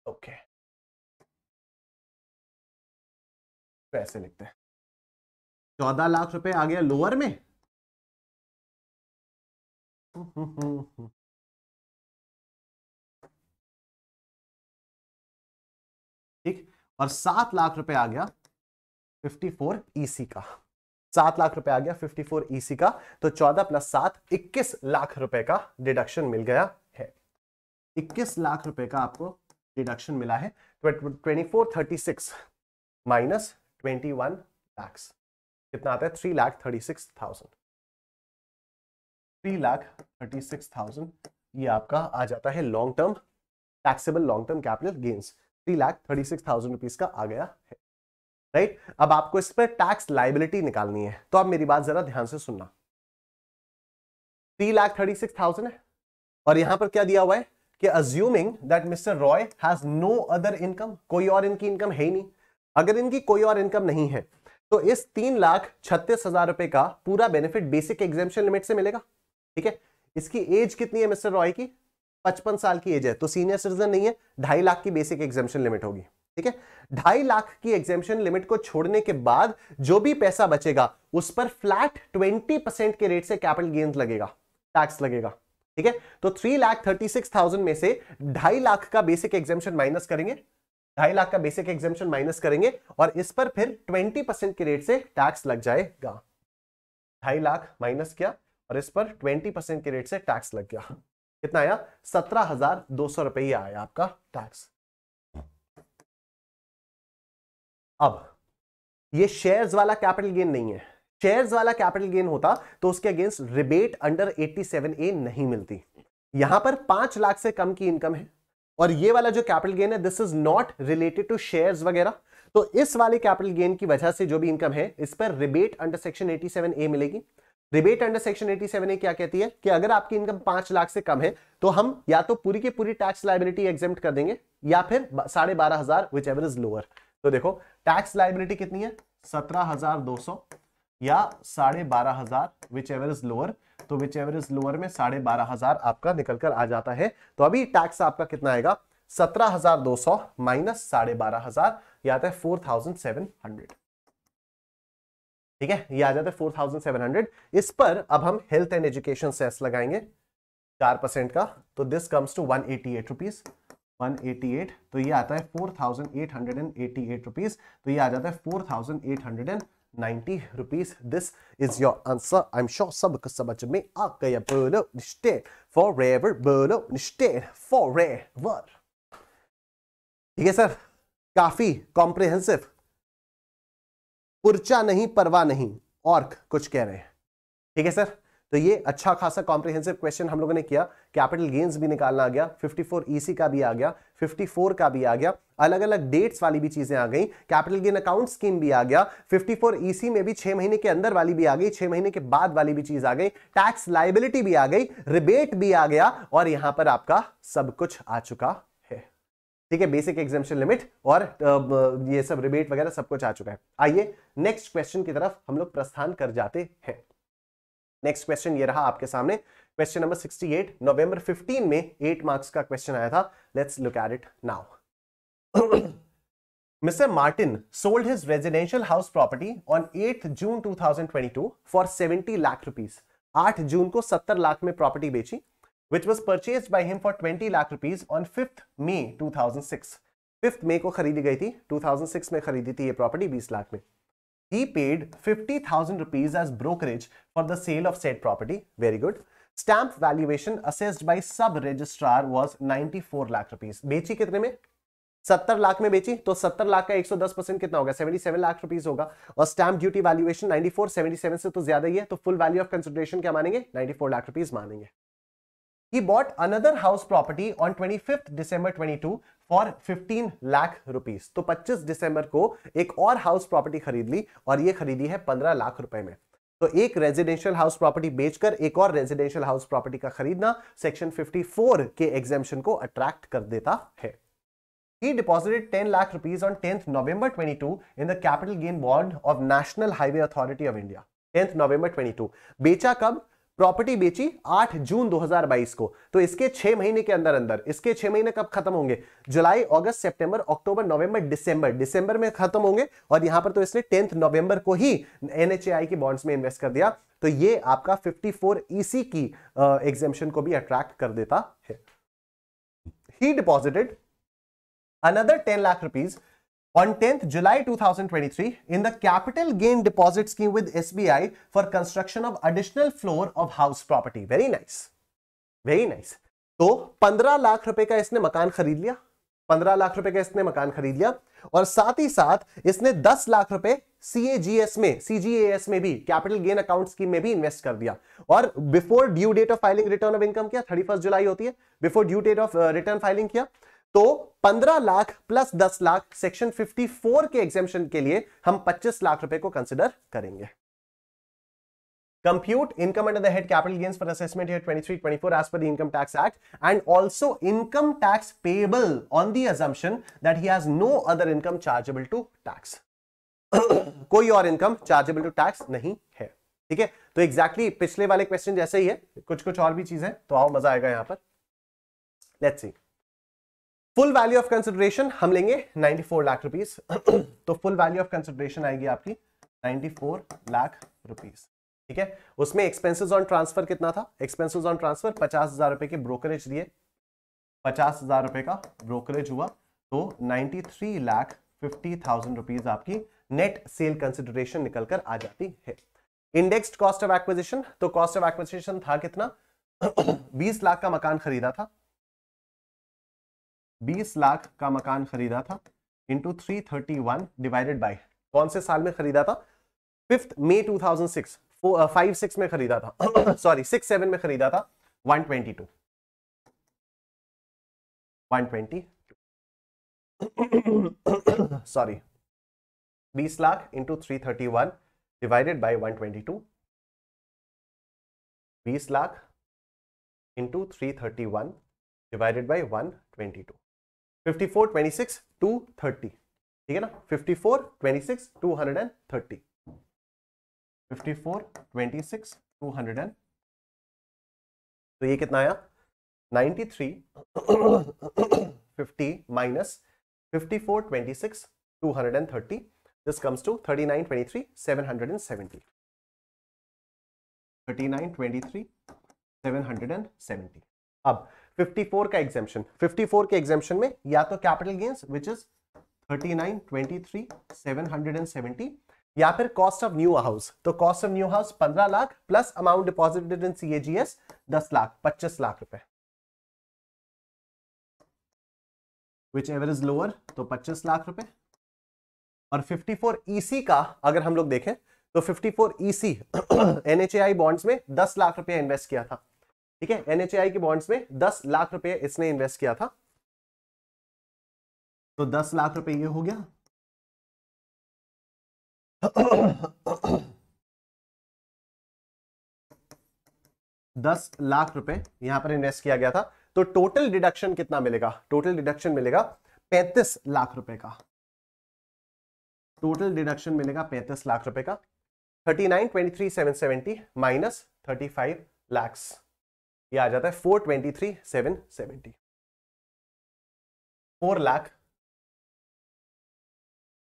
Speaker 3: ओके okay. तो ऐसे लिखते हैं चौदह लाख रुपए आ गया लोअर में
Speaker 2: ठीक और सात लाख रुपए आ गया
Speaker 1: फिफ्टी फोर ईसी का सात लाख रुपए आ गया फिफ्टी फोर ईसी का तो चौदह प्लस सात इक्कीस लाख रुपए का डिडक्शन मिल गया है इक्कीस लाख रुपए का आपको डिडक्शन मिला है twenty four thirty six minus twenty one lakhs कितना आता है three lakh thirty six thousand three lakh thirty six thousand ये आपका आ जाता है long term taxable long term capital gains three lakh thirty six thousand rupees का आ गया है राइट right? अब आपको इस पर टैक्स लाइबिलिटी निकालनी है तो आप मेरी बात जरा ध्यान से सुनना three lakh thirty six thousand है और यहां पर क्या दिया हुआ है कि assuming that mister Roy has no other income कोई और इनकी इनकम है ही नहीं अगर इनकी कोई और इनकम नहीं है तो इस तीन लाख छत्तीस हजार रुपए का पूरा बेनिफिट बेसिक एग्जामेशन लिमिट से मिलेगा ठीक है इसकी एज कितनी है मिस्टर रॉय की पचपन साल की एज है तो सीनियर सिटीजन नहीं है ढाई लाख की बेसिक एग्जामेशन लिमिट होगी ठीक है ढाई लाख की एग्जामेशन लिमिट को छोड़ने के बाद जो भी पैसा बचेगा उस पर फ्लैट ट्वेंटी परसेंट के रेट से कैपिटल गेंस लगेगा टैक्स लगेगा ठीक है तो three lakh thirty six thousand में से ढाई लाख का बेसिक एग्जामेशन माइनस करेंगे ढाई लाख का बेसिक एग्जामेशन माइनस करेंगे और इस पर फिर ट्वेंटी परसेंट के रेट से टैक्स लग जाएगा ढाई लाख माइनस किया और इस पर ट्वेंटी परसेंट के रेट से टैक्स लग गया कितना आया सत्रह हजार दो सौ रुपये आया आपका
Speaker 2: टैक्स अब ये
Speaker 1: शेयर्स वाला कैपिटल गेन नहीं है शेयर्स वाला कैपिटल गेन होता तो उसके अगेंस्ट रिबेट अंडर 87 ए नहीं मिलती यहां पर पांच लाख से कम की इनकम है और ये वाला जो कैपिटल गेन है this is not related to shares वगैरह तो इस वाले कैपिटल गेन की वजह से जो भी इनकम है इस पर रिबेट अंडर सेक्शन 87 ए मिलेगी रिबेट अंडर सेक्शन 87 ए क्या कहती है कि अगर आपकी इनकम पांच लाख से कम है तो हम या तो पूरी की पूरी टैक्स लाइबिलिटी एग्जाम कर देंगे या फिर साढ़े बारह हजार विच एवर इज लोअर तो देखो टैक्स लाइबिलिटी कितनी है सत्रह हजार दो सौ या साढ़े बारह हजार विच एवर इज लोअर तो विच एवर इज लोअर में साढ़े बारह हजार आपका निकलकर आ जाता है तो अभी टैक्स आपका कितना आएगा सत्रह हजार दो सौ माइनस साढ़े बारह हजार यह आता है फोर थाउजेंड सेवन हंड्रेड ठीक है ये आ जाता है फोर थाउजेंड सेवन हंड्रेड इस पर अब हम हेल्थ एंड एजुकेशन सेस लगाएंगे चार परसेंट का तो this comes to one eighty eight rupees one eighty eight तो ये आता है four thousand eight hundred and eighty eight rupees तो ये आ जाता है four thousand eight hundred and फॉर रेवर बोलो निश्चे फॉर रेवर ठीक है सर काफी कॉम्प्रिहेंसिव पुर्चा नहीं परवा नहीं और कुछ कह रहे हैं ठीक है सर तो ये अच्छा खासा कॉम्प्रिहेंसिव क्वेश्चन हम लोगों ने किया कैपिटल गेन्स भी निकालना आ गया 54 ईसी e का भी आ गया 54 का भी आ गया अलग अलग डेट्स वाली भी चीजें आ गई कैपिटल गेन अकाउंट स्कीम भी आ गया 54 ईसी e में भी छह महीने के अंदर वाली भी आ गई छह महीने के बाद वाली भी चीज आ गई टैक्स लाइबिलिटी भी आ गई रिबेट भी आ गया और यहां पर आपका सब कुछ आ चुका है ठीक है बेसिक एग्जामेशन लिमिट और ये सब रिबेट वगैरह सब कुछ आ चुका है आइए नेक्स्ट क्वेश्चन की तरफ हम लोग प्रस्थान कर जाते हैं नेक्स्ट क्वेश्चन ये रहा आपके सामने क्वेश्चन नंबर 68 नवंबर 15 में 8 मार्क्स का क्वेश्चन आया था let's look at it now Mr Martin sold his residential house property on 8 June 2022 for 70 lakh rupees 8 जून को सत्तर लाख में प्रॉपर्टी बेची which was purchase by him for twenty lakh rupees on fifth May two thousand six fifth May को खरीदी गई थी to thousand six में खरीदी थी ये प्रॉपर्टी बीस लाख में He paid 50,000 rupees as brokerage for the sale of said property. Very good. Stamp valuation assessed by sub registrar was 94 lakh rupees. bechi kitne mein 70 lakh mein bechi to 70 lakh ka 110 kitna hoga 77 lakh rupees hoga aur stamp duty valuation 94 77 se to zyada hi hai to full value of consideration kya manenge 94 lakh rupees manenge he bought another house property on 25th december 22 for 15 lakh rupees to तो 25 december को एक और house property खरीद ली और ye खरीदी है 15 लाख रुपए में तो एक रेजिडेंशियल हाउस प्रॉपर्टी बेचकर एक और रेजिडेंशियल हाउस प्रॉपर्टी का खरीदना सेक्शन 54 के एग्जेम्पन को अट्रैक्ट कर देता है he deposited 10 lakh rupees on tenth November 22 in the capital gain bond of National Highway Authority of India tenth November 22 बेचा कब प्रॉपर्टी बेची 8 जून 2022 को तो इसके छह महीने के अंदर अंदर इसके छह महीने कब खत्म होंगे जुलाई अगस्त सितंबर अक्टूबर नवंबर दिसंबर दिसंबर में खत्म होंगे और यहां पर तो इसने टेंथ नवंबर को ही एनएचएआई की बॉन्ड्स में इन्वेस्ट कर दिया तो ये आपका 54 ईसी की एग्जेम्पन को भी अट्रैक्ट कर देता है he deposited another ten lakh rupees On 10th July 2023, in the capital gain deposit scheme with SBI for construction of additional floor of house property. Very nice. Very nice. तो 15 लाख रुपए का इसने मकान खरीद लिया 15 लाख रुपए का इसने मकान खरीद लिया और साथ ही साथ इसने 10 लाख रुपए CAGS में CGAS में भी कैपिटल गेन अकाउंट स्कीम में भी इन्वेस्ट कर दिया और before due date of filing return of income किया थर्टी जुलाई होती है before due date of return filing किया तो 15 लाख प्लस 10 लाख सेक्शन 54 के एग्जेपन के लिए हम 25 लाख रुपए को कंसिडर करेंगे compute income under head capital gains for assessment head 23, 24 as per income tax act and also income tax payable on the assumption that he has no other income chargeable to tax कोई और income chargeable to tax नहीं है ठीक है तो exactly exactly पिछले वाले question जैसे ही है कुछ कुछ और भी चीज है तो आओ मजा आएगा यहां पर let's see full value of consideration हम लेंगे 94 लाख रुपीस तो फुल वैल्यू ऑफ कंसिडरेशन आएगी आपकी 94 लाख रुपीस ठीक है उसमें एक्सपेंसेस ऑन ट्रांसफर कितना था एक्सपेंसेस ऑन ट्रांसफर पचास हजार रुपए के ब्रोकरेज दिए पचास हजार रुपए का ब्रोकरेज हुआ तो 93 लाख 50,000 थाउजेंड रुपीज आपकी नेट सेल कंसिडरेशन निकल कर आ जाती है इंडेक्स्ड कॉस्ट ऑफ एक्विजिशन तो कॉस्ट ऑफ एक्विजिशन था कितना बीस लाख का मकान खरीदा था बीस लाख का मकान खरीदा था into three thirty one divided by कौन से साल में खरीदा था fifth May two thousand six five six में खरीदा था सॉरी सिक्स सेवन में खरीदा था one twenty two one twenty
Speaker 2: sorry बीस lakh into three thirty one divided by one twenty two बीस lakh
Speaker 1: into three thirty one divided by one twenty two fifty four twenty six two thirty ठीक है ना fifty four twenty तो ये कितना आया 93, three fifty minus fifty four twenty six two hundred and thirty this comes to thirty nine twenty three seven hundred and seventy thirty nine twenty three seven hundred and seventy अब 54 का एग्जामेशन 54 के एग्जामेशन में या तो कैपिटल गेन्स विच इज 39 23 770 या फिर cost of new house तो cost of new house 15 lakh plus amount deposited in CAGS
Speaker 2: 10 lakh 25 lakh रुपए
Speaker 1: विच एवर इज लोअर तो 25 लाख रुपए और 54 ईसी e का अगर हम लोग देखें तो 54 ईसी एनएचएआई बॉन्ड्स में 10 लाख रुपए इन्वेस्ट किया था ठीक है एनएचआई के बॉन्ड्स में दस लाख रुपए इसने इन्वेस्ट किया था
Speaker 2: तो दस लाख रुपए ये हो गया
Speaker 1: दस लाख रुपए यहां पर इन्वेस्ट किया गया था तो टोटल डिडक्शन कितना मिलेगा टोटल डिडक्शन मिलेगा पैंतीस लाख रुपए का टोटल डिडक्शन मिलेगा पैंतीस लाख रुपए का thirty nine twenty three seven seventy minus thirty five lakhs ये आ जाता है four twenty three seven seventy
Speaker 2: four lakh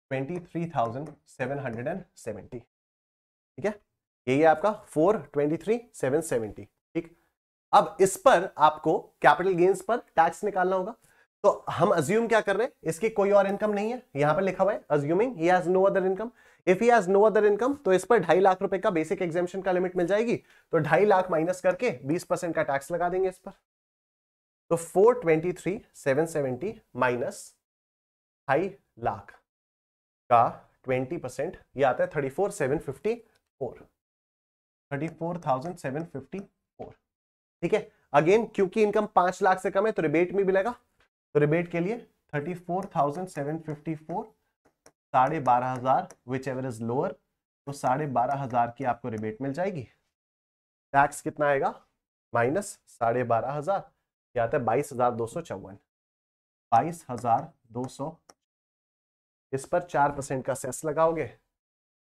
Speaker 2: twenty three thousand seven hundred and
Speaker 1: seventy ठीक है यही है आपका four twenty three seven seventy ठीक अब इस पर आपको कैपिटल गेन्स पर टैक्स निकालना होगा तो हम अज्यूम क्या कर रहे हैं इसकी कोई और इनकम नहीं है यहां पर लिखा हुआ है assuming he has no other income if he has no other income तो इस पर ढाई लाख रुपए का बेसिक एग्जामेशन का लिमिट मिल जाएगी तो ढाई लाख माइनस करके बीस परसेंट का टैक्स लगा देंगे इस पर तो four twenty three seven seventy minus ढाई लाख का ट्वेंटी परसेंट यह आता है thirty four seven fifty four thirty four thousand seven fifty four ठीक है अगेन क्योंकि इनकम पांच लाख से कम है तो रिबेट में मिलेगा तो रिबेट के लिए thirty four thousand seven fifty four साढ़े बारह हजार विच एवर इज लोअर तो साढ़े बारह हजार की आपको रिबेट मिल जाएगी टैक्स कितना आएगा माइनस साढ़े बारह हजार क्या आता है बाईस हजार दो सौ चौवन बाईस हजार दो सौ इस पर चार परसेंट का सेस लगाओगे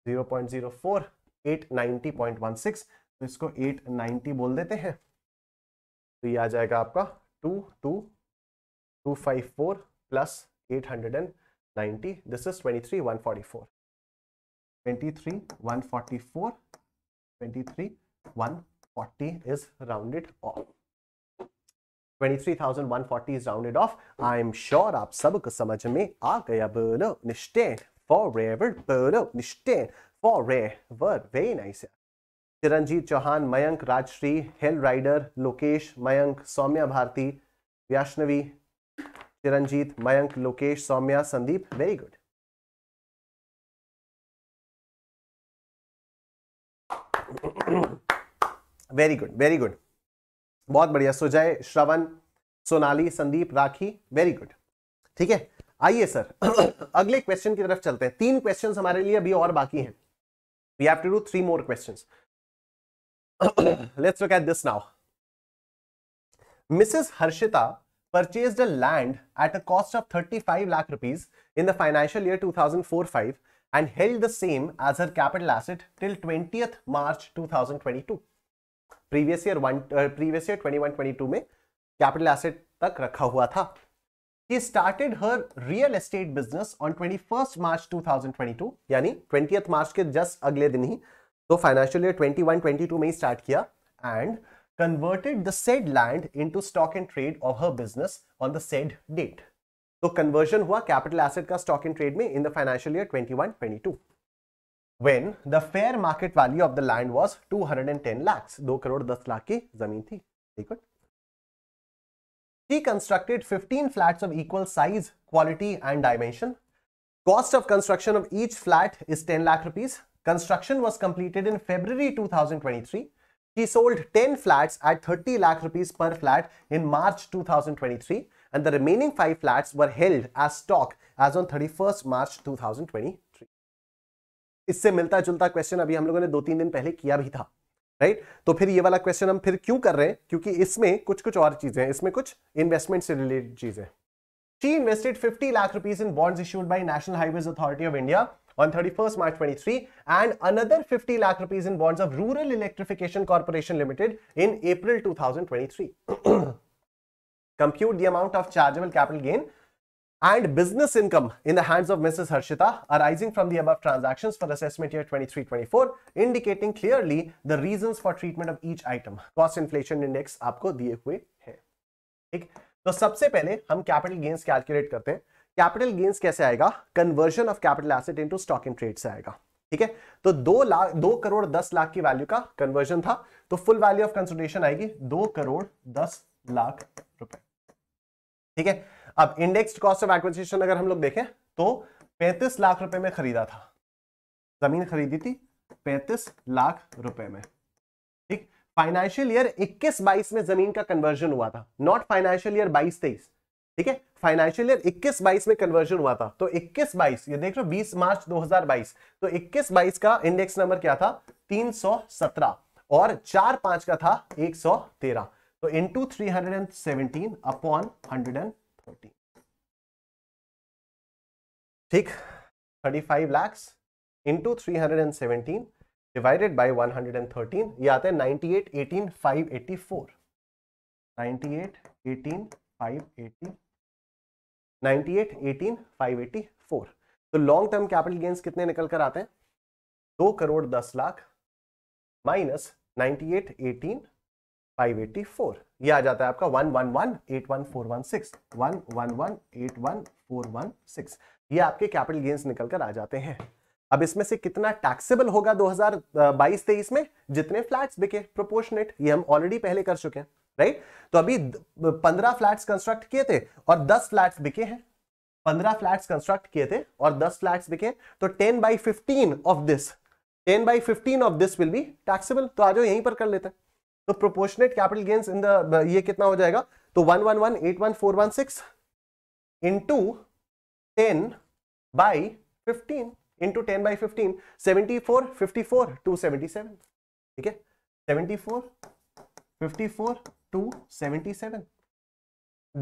Speaker 1: zero point zero four eight ninety point one six तो इसको एट नाइनटी बोल देते हैं तो ये आ जाएगा आपका two two two five four plus eight hundred and 90. This is 23, 144. 23, 144. 23, 140 is rounded off. 23,140 is rounded off. I'm sure आप सब कुछ समझ में आ गया बोलो forever बोलो निश्चय forever very nice Chiranjeet Chauhan Mayank Rajshree Hill Rider Lokesh Mayank Saumya Bharti Vaishnavi Chiranjeet
Speaker 2: Mayank Lokesh Saumya Sandeep very good
Speaker 1: very good very good बहुत बढ़िया सुजय श्रवण सोनाली संदीप राखी वेरी गुड ठीक है आइए सर अगले क्वेश्चन की तरफ चलते हैं तीन क्वेश्चन हमारे लिए अभी और बाकी हैं we have to do three more question let's look at this now Mrs Harshita purchased a land at a cost of 35 lakh rupees in the financial year 2004-5 and held the same as her capital asset till 20th March 2022. Previous year one, uh, previous year 21-22 में capital asset तक रखा हुआ था. She started her real estate business on 21st March 2022 यानी 20th March के just अगले दिन ही तो financial year 21-22 में ही start किया and converted the said land into stock and trade of her business on the said date. So conversion हुआ capital asset का stock and trade में in the financial year 21-22. When the fair market value of the land was 210 lakhs, 2 crore 10 lakh की जमीन थी. Take He constructed 15 flats of equal size, quality and dimension. Cost of construction of each flat is 10 lakh rupees. Construction was completed in February 2023 He sold 10 flats at 30 lakh rupees per flat in March 2023 and the remaining 5 flats were held as stock as on 31st March 2023. इससे मिलता जुलता question अभी हम लोगों ने दो तीन दिन पहले किया भी था राइट right? तो फिर ये वाला क्वेश्चन हम फिर क्यों कर रहे हैं क्योंकि इसमें कुछ कुछ और चीजें हैं इसमें कुछ इन्वेस्टमेंट से रिलेटेड चीजें She invested 50 lakh rupees in bonds issued by National Highways Authority of India on 31st March 23 and another 50 lakh rupees in bonds of Rural Electrification Corporation Limited in April 2023. Compute the amount of chargeable capital gain and business income in the hands of Mrs. Harshita arising from the above transactions for assessment year 23-24 indicating clearly the reasons for treatment of each item. Cost inflation index आपको दिए हुए है ठीक तो सबसे पहले हम capital gains calculate करते कैपिटल गेन्स कैसे आएगा conversion of capital asset into stock in trade से आएगा ठीक है तो दो लाख दो करोड़ दस लाख की वैल्यू का कन्वर्जन था तो फुल वैल्यू ऑफ कंसिडरेशन आएगी दो करोड़ दस लाख रुपए ठीक है अब इंडेक्स कॉस्ट ऑफ एक्विजिशन अगर हम लोग देखें तो पैंतीस लाख रुपए में खरीदा था जमीन खरीदी थी पैंतीस लाख रुपए में ठीक फाइनेंशियल ईयर 21-22 में जमीन का कन्वर्जन हुआ था नॉट फाइनेंशियल ईयर 22-23 ठीक है फाइनेंशियल ईयर 21 बाईस में कन्वर्जन हुआ था तो 21 बाईस ये देख रहे 20 मार्च 2022 तो 21 बाईस का इंडेक्स नंबर क्या था 317 और चार पांच का था 113 तो एंड 317 अपॉन थर्टीन ठीक 35 lakhs into seventeen divided by 113 ये एटीन फाइव 98 18 584 98 18 तो लॉन्ग टर्म कैपिटल गेन्स कितने निकल कर आते हैं दो करोड़ दस lakh minus ninety eight eighteen five eighty four यह आ जाता है आपका one one one eight one four one six one one one eight one four one six ये आपके कैपिटल गेन्स निकल कर आ जाते हैं अब इसमें से कितना टैक्सेबल होगा 2022-23 में जितने फ्लैट्स बिके प्रोपोर्शनेट ये हम ऑलरेडी पहले कर चुके हैं राइट तो अभी पंद्रह फ्लैट्स कंस्ट्रक्ट किए थे और दस फ्लैट्स बिके हैं पंद्रह फ्लैट्स कंस्ट्रक्ट किए थे और दस फ्लैट्स बिके तो ten by fifteen of this ten by fifteen of this will be taxable तो आ जाओ यहीं पर कर लेते हैं तो proportionate capital gains in the ये कितना हो जाएगा तो one one one eight one four one six into ten by fifteen into ten by fifteen seventy four fifty four two seventy seven ठीक है seventy four fifty four two seventy seven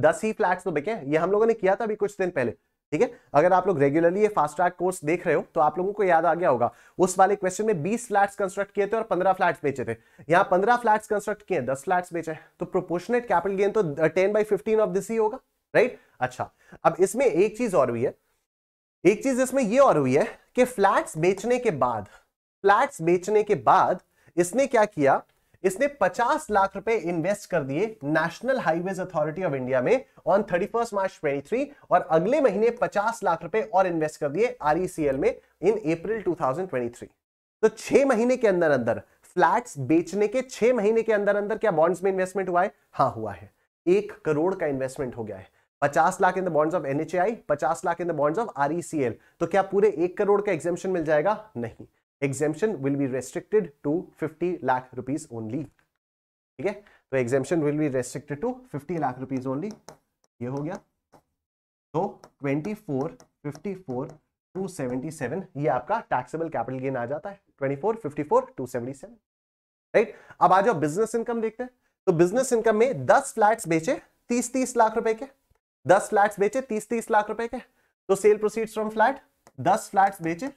Speaker 1: दस ही flats तो बिके ये हम लोगों ने किया था अभी कुछ दिन पहले ठीक है अगर आप लोग रेगुलरली ये फास्ट ट्रैक कोर्स देख रहे हो तो आप लोगों को याद आ गया होगा उस वाले क्वेश्चन में 20 फ्लैट्स कंस्ट्रक्ट किए थे और 15 फ्लैट्स बेचे थे यहाँ 15 फ्लैट्स कंस्ट्रक्ट किए 10 फ्लैट्स बेचे तो प्रोपोर्शनेट कैपिटल गेन तो 10 बाई 15 ऑफ दिस ही होगा राइट अच्छा अब इसमें एक चीज और हुई है एक चीज इसमें यह और हुई है कि फ्लैट्स बेचने के बाद फ्लैट्स बेचने के बाद इसने क्या किया इसने 50 लाख रुपए इन्वेस्ट कर दिए National Highways Authority of India में ऑन 31 मार्च 23 और अगले महीने 50 लाख रुपए और इन्वेस्ट कर दिए आरईसीएल e में इन अप्रैल 2023 तो छह महीने के अंदर अंदर फ्लैट्स बेचने के छह महीने के अंदर अंदर क्या बॉन्ड्स में इन्वेस्टमेंट हुआ है हाँ हुआ है एक करोड़ का इन्वेस्टमेंट हो गया है पचास lakh in the bonds of NHAI पचास lakh in the bonds of RECL तो क्या पूरे एक करोड़ का एग्जेम्शन मिल जाएगा नहीं exemption will be restricted to 50 lakh rupees only ठीक है तो exemption will be restricted to 50 lakh rupees only ये हो गया तो 24 54 277 ये आपका taxable capital gain आ जाता है 24 54 277 राइट अब आ जाओ बिजनेस इनकम देखते हैं तो बिजनेस इनकम में 10 फ्लैट्स बेचे 30 30 लाख रुपए के 10 फ्लैट्स बेचे 30 30 लाख रुपए के तो sale proceeds from flat 10 flats बेचे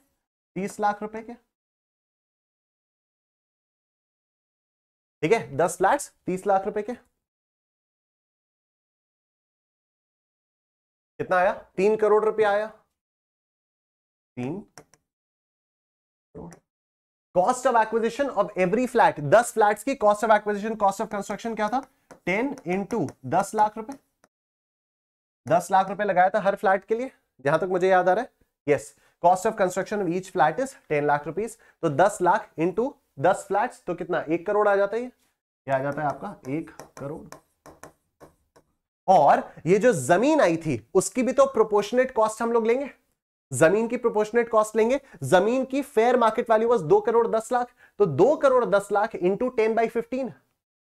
Speaker 1: 30 लाख रुपए के
Speaker 2: ठीक है दस फ्लैट तीस लाख रुपए
Speaker 3: के कितना आया
Speaker 2: तीन करोड़ रुपया आया तीन
Speaker 1: cost of acquisition of every flat दस फ्लैट की cost of acquisition cost of construction क्या था टेन इंटू दस लाख रुपए दस लाख रुपए लगाया था हर फ्लैट के लिए जहां तक मुझे याद आ रहा है yes cost of construction of each flat is ten lakh rupees तो दस लाख इंटू दस फ्लैट तो कितना एक करोड़ आ जाता है क्या आ जाता है आपका एक करोड़ और ये जो जमीन आई थी उसकी भी तो प्रोपोर्शनेट कॉस्ट हम लोग लेंगे जमीन की प्रोपोर्शनेट कॉस्ट लेंगे जमीन की फेयर मार्केट वैल्यू बस दो करोड़ दस लाख तो दो करोड़ दस lakh into ten by fifteen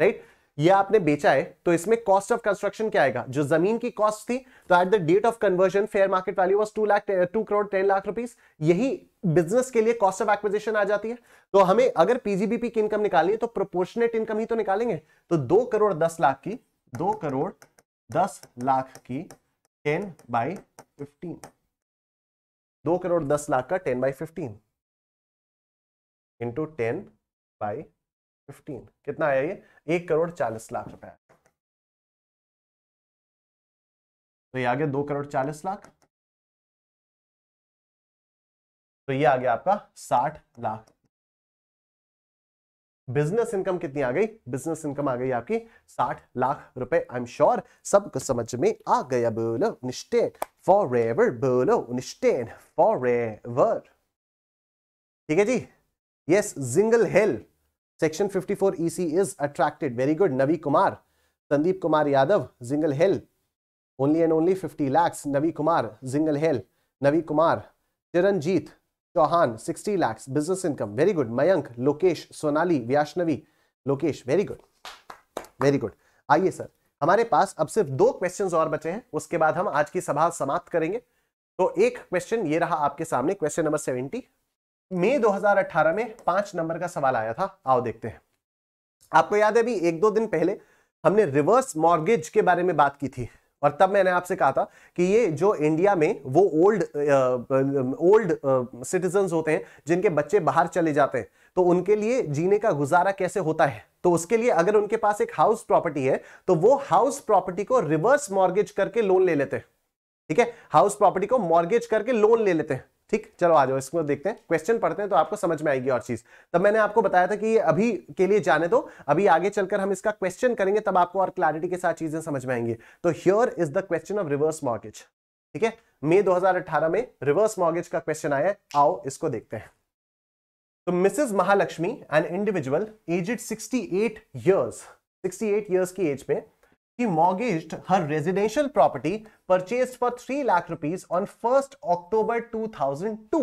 Speaker 1: right ये आपने बेचा है तो इसमें कॉस्ट ऑफ कंस्ट्रक्शन क्या आएगा जो जमीन की कॉस्ट थी तो at the date of conversion fair market value was two lakh two crore ten lakh rupees यही बिजनेस के लिए कॉस्ट ऑफ एक्विजिशन आ जाती है तो हमें अगर पीजीबीपी की इनकम निकाली तो प्रोपोर्शनेट इनकम ही तो निकालेंगे तो दो करोड़ दस लाख की दो करोड़ दस लाख की टेन बाई फिफ्टीन दो करोड़ दस लाख का ten by fifteen
Speaker 2: into ten by fifteen कितना आया ये एक करोड़ चालीस लाख रुपए तो ये आ गया दो करोड़ चालीस लाख तो ये आ गया आपका साठ लाख
Speaker 1: बिजनेस इनकम कितनी आ गई बिजनेस इनकम आ गई आपकी साठ लाख रुपए आई एम श्योर सबको समझ में आ गया बोलो निश्चय फॉर एवर बोलो निश्चय फॉर एवर ठीक है जी yes Jingle Help section 54 EC is attracted very good Navi Kumar Sandeep Kumar Yadav Jingle Hill only and only 50 lakhs Navi Kumar Jingle Hill Navi Kumar Chiranjeet Chauhan 60 lakhs business income very good Mayank Lokesh Sonali Vaishnavi Lokesh very good very good आइए सर हमारे पास अब सिर्फ दो क्वेश्चन और बचे हैं उसके बाद हम आज की सभा समाप्त करेंगे तो एक क्वेश्चन ये रहा आपके सामने क्वेश्चन नंबर सेवेंटी मई 2018 में पांच नंबर का सवाल आया था आओ देखते हैं आपको याद है अभी एक दो दिन पहले हमने रिवर्स मॉर्गेज के बारे में बात की थी और तब मैंने आपसे कहा था कि ये जो इंडिया में वो ओल्ड ओल्ड सिटीजन होते हैं जिनके बच्चे बाहर चले जाते हैं तो उनके लिए जीने का गुजारा कैसे होता है तो उसके लिए अगर उनके पास एक हाउस प्रॉपर्टी है तो वो हाउस प्रॉपर्टी को रिवर्स मॉर्गेज करके लोन ले लेते हैं ठीक है हाउस प्रॉपर्टी को मॉर्गेज करके लोन ले लेते हैं ठीक चलो आ जाओ इसको देखते हैं क्वेश्चन पढ़ते हैं तो आपको समझ में आएगी और चीज तब मैंने आपको बताया था कि अभी के लिए जाने दो अभी आगे चलकर हम इसका क्वेश्चन करेंगे तब आपको और क्लैरिटी के साथ चीजें समझ में आएंगी तो here is the question of reverse mortgage ठीक है मई दो में रिवर्स मॉर्गेज का क्वेश्चन आया आओ इसको देखते हैं तो Mrs Mahalakshmi an individual aged sixty eight sixty eight years की एज में he mortgaged her residential property purchased for 3 lakh rupees on 1st October 2002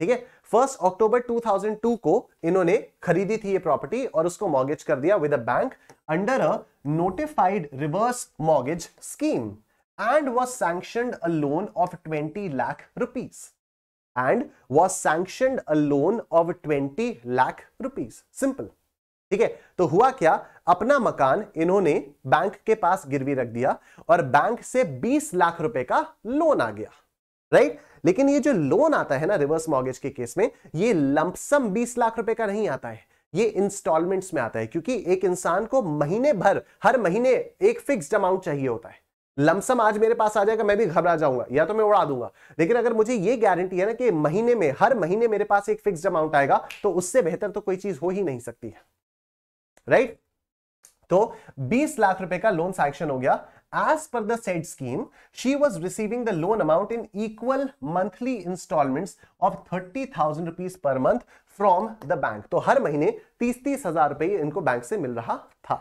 Speaker 1: ठीक है फर्स्ट अक्टूबर 2002 को इन्होंने खरीदी थी ये प्रॉपर्टी और उसको मॉर्गेज कर दिया with a bank under a notified reverse mortgage scheme and was sanctioned a loan of 20 lakh rupees and was sanction a loan of 20 lakh rupees simple ठीक है तो हुआ क्या अपना मकान इन्होंने बैंक के पास गिरवी रख दिया और बैंक से 20 लाख रुपए का लोन आ गया राइट लेकिन ये जो लोन आता है ना रिवर्स मॉर्गेज के केस में ये लंपसम 20 लाख रुपए का नहीं आता है ये इंस्टॉलमेंट्स में आता है क्योंकि एक इंसान को महीने भर हर महीने एक फिक्स्ड अमाउंट चाहिए होता है लमसम आज मेरे पास आ जाएगा मैं भी घबरा जाऊंगा या तो मैं उड़ा दूंगा लेकिन अगर मुझे ये गारंटी है ना कि महीने में हर महीने मेरे पास एक फिक्स्ड अमाउंट आएगा तो उससे बेहतर तो कोई चीज हो ही नहीं सकती है राइट तो 20 लाख रुपए का लोन सैक्शन हो गया as per that scheme she was receiving the loan amount in equal monthly instalment of thirty thousand rupees per month from the bank तो हर महीने तीस तीस हजार रुपए इनको बैंक से मिल रहा था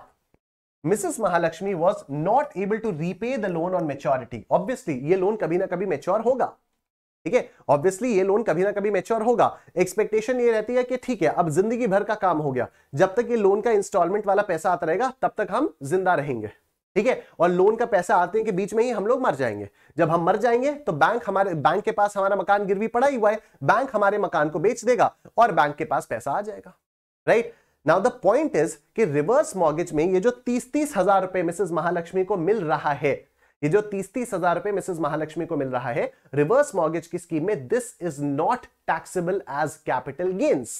Speaker 1: Mrs Mahalakshmi was not able to repay the loan on maturity obviously ये लोन कभी ना कभी मेच्योर होगा ठीक है ऑब्वियसली ये लोन कभी ना कभी मेच्योर होगा एक्सपेक्टेशन ये रहती है कि ठीक है अब जिंदगी भर का काम हो गया जब तक ये लोन का इंस्टॉलमेंट वाला पैसा आता रहेगा तब तक हम जिंदा रहेंगे ठीक है और लोन का पैसा आते के बीच में ही हम लोग मर जाएंगे जब हम मर जाएंगे तो बैंक हमारे बैंक के पास हमारा मकान गिरवी पड़ा ही हुआ है बैंक हमारे मकान को बेच देगा और बैंक के पास पैसा आ जाएगा right now the point is कि रिवर्स मॉर्गेज में ये जो तीस तीस हजार रुपए मिसेज महालक्ष्मी को मिल रहा है ये जो तीस तीस हजार रुपए मिसेज महालक्ष्मी को मिल रहा है रिवर्स मॉर्गेज की स्कीम में this is not taxable as capital gains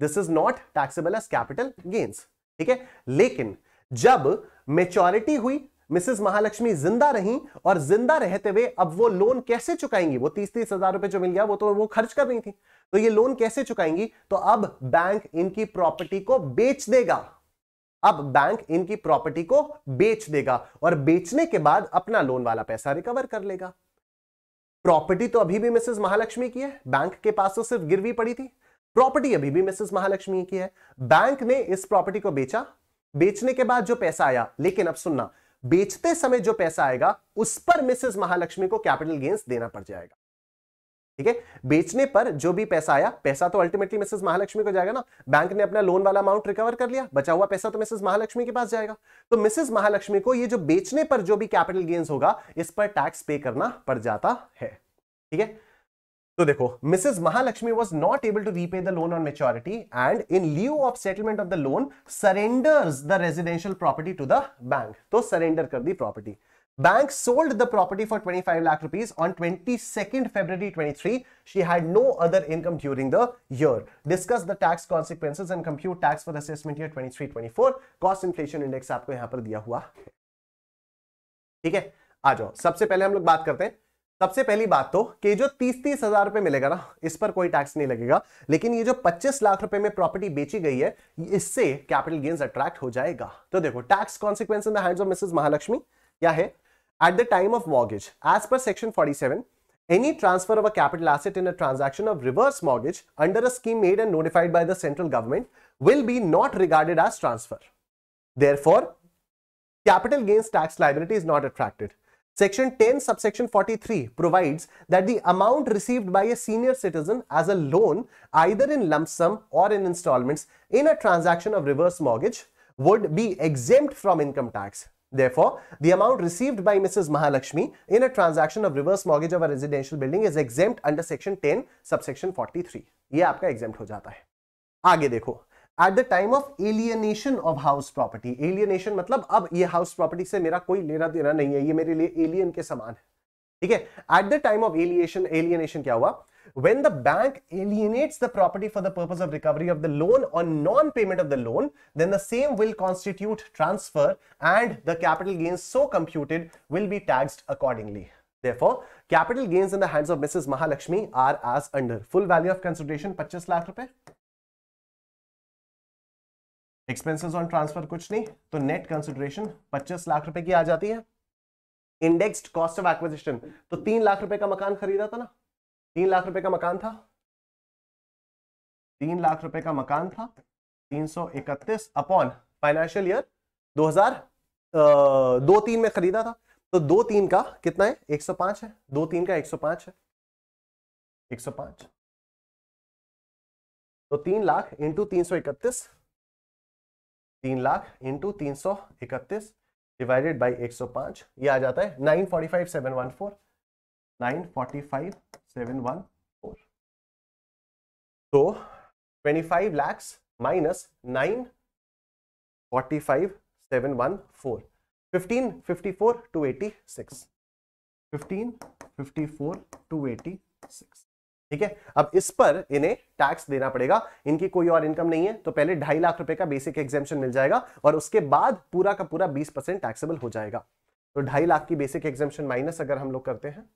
Speaker 1: this is not taxable as capital gains ठीक है लेकिन जब मेचोरिटी हुई मिसेस महालक्ष्मी जिंदा रही और जिंदा रहते हुए अब वो लोन कैसे चुकाएंगी वो तीस तीस हजार रुपए जो मिल गया वो तो वो खर्च कर रही थी तो ये लोन कैसे चुकाएंगी तो अब बैंक इनकी प्रॉपर्टी को बेच देगा अब बैंक इनकी प्रॉपर्टी को बेच देगा और बेचने के बाद अपना लोन वाला पैसा रिकवर कर लेगा प्रॉपर्टी तो अभी भी मिसेस महालक्ष्मी की है बैंक के पास तो सिर्फ गिरवी पड़ी थी प्रॉपर्टी अभी भी मिसेस महालक्ष्मी की है बैंक ने इस प्रॉपर्टी को बेचा बेचने के बाद जो पैसा आया लेकिन अब सुनना बेचते समय जो पैसा आएगा उस पर मिसेस महालक्ष्मी को कैपिटल गेन्स देना पड़ जाएगा ठीक है बेचने पर जो भी पैसा आया पैसा तो अल्टीमेटली मिसेस महालक्ष्मी को जाएगा ना बैंक ने अपना लोन वाला अमाउंट रिकवर कर लिया बचा हुआ पैसा तो मिसेस महालक्ष्मी के पास जाएगा तो मिसेस महालक्ष्मी को ये जो बेचने पर जो भी कैपिटल गेन्स होगा इस पर टैक्स पे करना पड़ जाता है ठीक है तो देखो Mrs Mahalakshmi was not able to repay the loan on maturity and in lieu of settlement of the loan surrenders the residential property to the bank तो सरेंडर कर दी property Bank sold the property for 25 lakh rupees on 22nd February 23. She had no other income during the year. Discuss the tax consequences and compute tax for assessment year 23-24. Cost inflation index आपको यहां पर दिया हुआ है ठीक है आ जाओ सबसे पहले हम लोग बात करते हैं सबसे पहली बात तो कि जो तीस तीस हजार रुपए मिलेगा ना इस पर कोई टैक्स नहीं लगेगा लेकिन ये जो पच्चीस लाख रुपए में प्रॉपर्टी बेची गई है इससे कैपिटल गेन्स अट्रैक्ट हो जाएगा तो देखो tax consequence in the hands of Mrs Mahalakshmi क्या at the time of mortgage as per section 47 any transfer of a capital asset in a transaction of reverse mortgage under a scheme made and notified by the central government will be not regarded as transfer therefore capital gains tax liability is not attracted section 10 subsection 43 provides that the amount received by a senior citizen as a loan either in lump sum or in installments in a transaction of reverse mortgage would be exempt from income tax Therefore, the amount received by Mrs. Mahalakshmi in a transaction of reverse mortgage of a residential building is exempt under section 10 subsection 43. ये आपका exempt हो जाता है आगे देखो At the time of alienation of house property, alienation मतलब अब ये house property से मेरा कोई लेना देना नहीं है ये मेरे लिए alien के समान है ठीक है At the time of alienation, alienation क्या हुआ when the bank alienates the property for the purpose of recovery of the loan or non-payment of the loan, then the same will constitute transfer and the capital gains so computed will be taxed accordingly. Therefore, capital gains in the hands of Mrs. Mahalakshmi are as under full value of consideration 25 lakh rupees expenses on transfer कुछ नहीं तो net consideration 25 lakh रुपए की आ जाती है indexed cost of acquisition तो 3 लाख रुपए का मकान खरीदा था ना तीन लाख रुपए का मकान था तीन लाख रुपए का मकान था तीन सौ इकतीस अपॉन फाइनेंशियल ईयर दो हजार दो तीन में खरीदा था तो दो तीन का कितना है एक सौ पांच है
Speaker 2: दो तीन का एक सौ पांच है एक सौ पांच
Speaker 1: तो तीन लाख इंटू तीन सौ इकतीस तीन लाख इंटू तीन सौ इकतीस डिवाइडेड बाई एक सौ पांच ये आ जाता है nine forty five seven one four nine forty five seven one four तो twenty five lakhs minus nine forty five seven one four fifteen fifty four two eighty six fifteen fifty four two eighty six ठीक है अब इस पर इन्हें tax देना पड़ेगा इनकी कोई और इनकम नहीं है तो पहले ढाई लाख रुपए का बेसिक एग्जामेशन मिल जाएगा और उसके बाद पूरा का पूरा बीस परसेंट टैक्सेबल हो जाएगा तो ढाई लाख की बेसिक एग्जामेशन माइनस अगर हम लोग करते हैं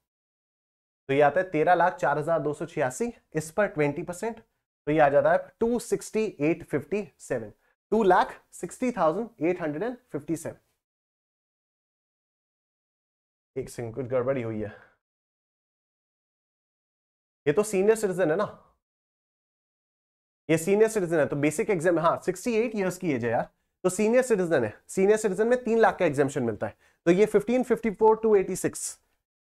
Speaker 1: तो ये आता है तेरह लाख चार हजार दो सौ छियासी इस पर ट्वेंटी परसेंट तो ये आ जाता है two sixty eight fifty seven two lakh sixty thousand eight hundred and fifty seven एक सिंकुट गड़बड़ी हुई है
Speaker 2: ये तो सीनियर सिटीजन है ना
Speaker 1: ये सीनियर सिटीजन है तो बेसिक एग्जाम हाँ सिक्सटी एट ईयर्स की एज है यार तो सीनियर सिटीजन है सीनियर सिटीजन में तीन लाख का एग्जामेशन मिलता है तो ये fifteen fifty four two eighty six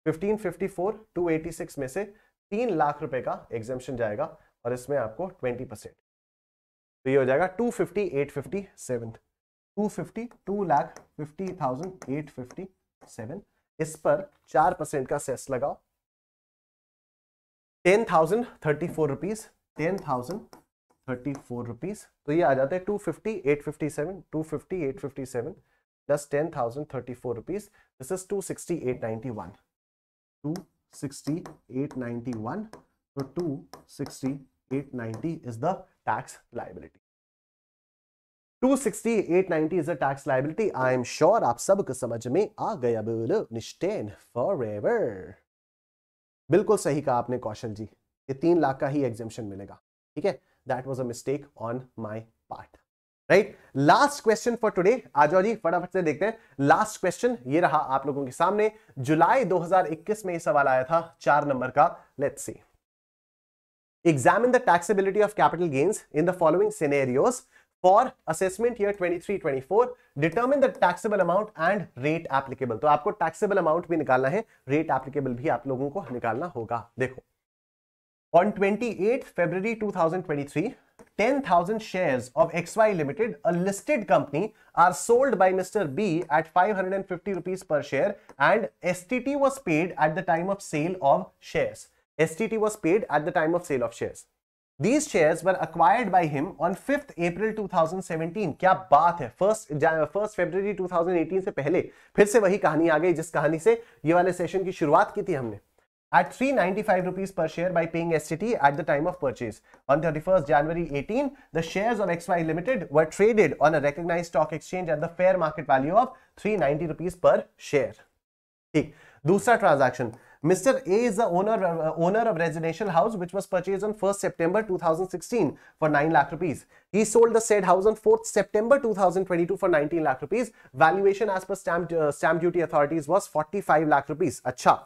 Speaker 1: 1554 286 में से तीन लाख रुपए का एग्जेपन जाएगा और इसमें आपको 20 परसेंट तो ये हो जाएगा two fifty eight fifty seven two fifty two lakh fifty thousand eight fifty seven इस पर चार परसेंट का सेस लगाओ ten thousand thirty four rupees ten thousand thirty four rupees तो ये आ जाते हैं two fifty eight fifty seven two fifty eight fifty seven plus ten thousand thirty four rupees this is two sixty eight one two sixty eight ninety one तो two sixty eight is the tax liability is a tax liability. I am sure आप सबको समझ में आ गया बोलो for forever. बिल्कुल सही कहा आपने कौशल जी ये तीन लाख का ही एग्जेम्पन मिलेगा ठीक है that was a mistake on my part right last question for today आ जाओ जी फटाफट से देखते हैं लास्ट क्वेश्चन ये रहा आप लोगों के सामने जुलाई 2021 में ये सवाल आया था चार नंबर का let's see examine the taxability of capital gains in the following scenarios for assessment year 23-24 determine the taxable amount and rate applicable तो आपको टैक्सेबल अमाउंट भी निकालना है रेट एप्लीकेबल भी आप लोगों को निकालना होगा देखो On 28th February 2023, 10,000 shares of XY Limited, a listed company, are sold by Mr. B at 550 rupees per share and STT was paid at the time of sale of shares. STT was paid at the time of sale of shares. These shares were acquired by him on 5th April 2017. क्या बात है first first फरवरी 2018 से पहले फिर से वही कहानी आ गई जिस कहानी से ये वाले सेशन की शुरुआत की थी हमने at 395 rupees per share by paying STT at the time of purchase. On 31st January 18, the shares of XY Limited were traded on a recognized stock exchange at the fair market value of 390 rupees per share. ठीक दूसरा transaction. Mr. A is the owner uh, owner of residential house which was purchased on 1st September 2016 for 9 lakh rupees. He sold the said house on 4th September 2022 for 19 lakh rupees. Valuation as per stamp uh, stamp duty authorities was 45 lakh rupees. अच्छा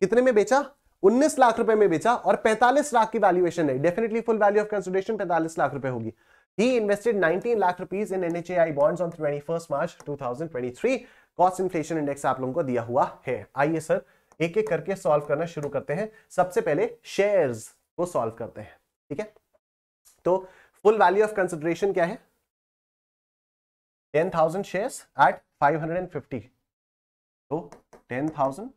Speaker 1: कितने में बेचा 19 लाख रुपए में बेचा और 45 लाख की valuation है definitely full value of consideration 45 lakh रुपए होगी ही invested 19 lakh rupees in lakh rupees in NHAI bonds on 21st March 2023. Cost inflation index आप लोगों को दिया हुआ है आइए सर एक एक करके सॉल्व करना शुरू करते हैं सबसे पहले शेयर को सॉल्व करते हैं ठीक है तो फुल वैल्यू ऑफ कंसिडरेशन क्या है टेन थाउजेंड शेयर्स एट
Speaker 2: 550 तो 10,000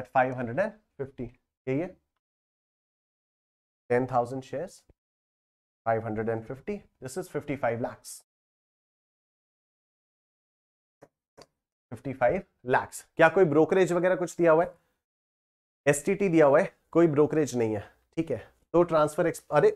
Speaker 2: at 550 यही है 10,000 shares 550 this is 55 lakhs 55 lakhs क्या कोई ब्रोकरेज वगैरह कुछ दिया हुआ है एस दिया हुआ है कोई ब्रोकरेज नहीं है ठीक है तो ट्रांसफर अरे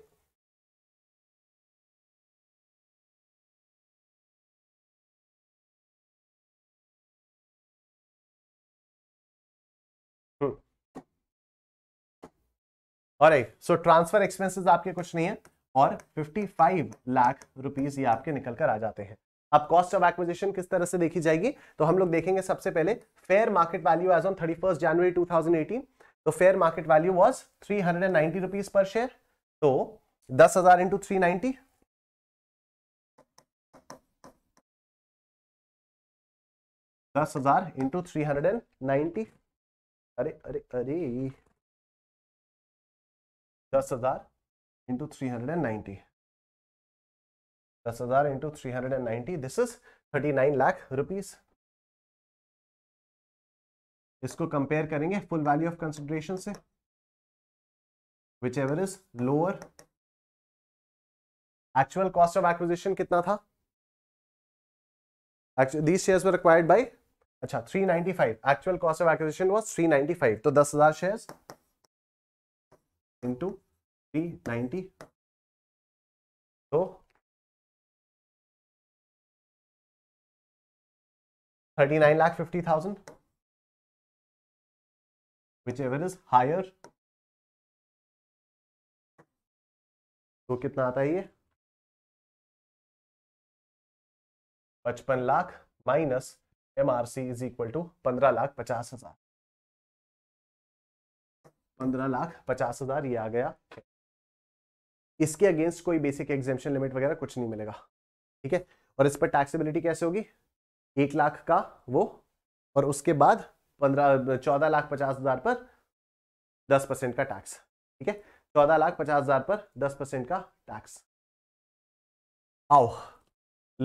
Speaker 2: और
Speaker 1: सो ट्रांसफर एक्सपेंसेस आपके कुछ नहीं है और 55 लाख रुपीस ये आपके निकल कर आ जाते हैं अब कॉस्ट ऑफ एक्विजिशन किस तरह से देखी जाएगी तो हम लोग देखेंगे सबसे पहले fair market value as on thirty first January two तो fair market value was three hundred per share तो दस हजार इंटू थ्री नाइनटी
Speaker 2: दस हजार into three hundred and ninety अरे अरे अरे दस हज़ार into three hundred and ninety दस हज़ार into three hundred and ninety this is thirty nine lakh rupees इसको कंपेयर करेंगे फुल वैल्यू ऑफ कंसिडरेशन से whichever is lower actual cost of acquisition कितना था these shares were acquired by अच्छा five actual cost of acquisition was five तो हजार shares into three ninety तो
Speaker 3: thirty nine lakh fifty thousand whichever is higher
Speaker 2: तो कितना आता है ये पचपन lakh minus M R C is equal to पंद्रह लाख पचास हजार पंद्रह लाख पचास हजार ये आ गया
Speaker 1: इसके अगेंस्ट कोई बेसिक एग्जेपन लिमिट वगैरह कुछ नहीं मिलेगा ठीक है और इस पर टैक्सेबिलिटी कैसे होगी एक लाख का वो और उसके बाद पंद्रह चौदह लाख पचास हजार पर दस परसेंट का टैक्स ठीक है चौदह लाख पचास हजार पर दस परसेंट का टैक्स आओ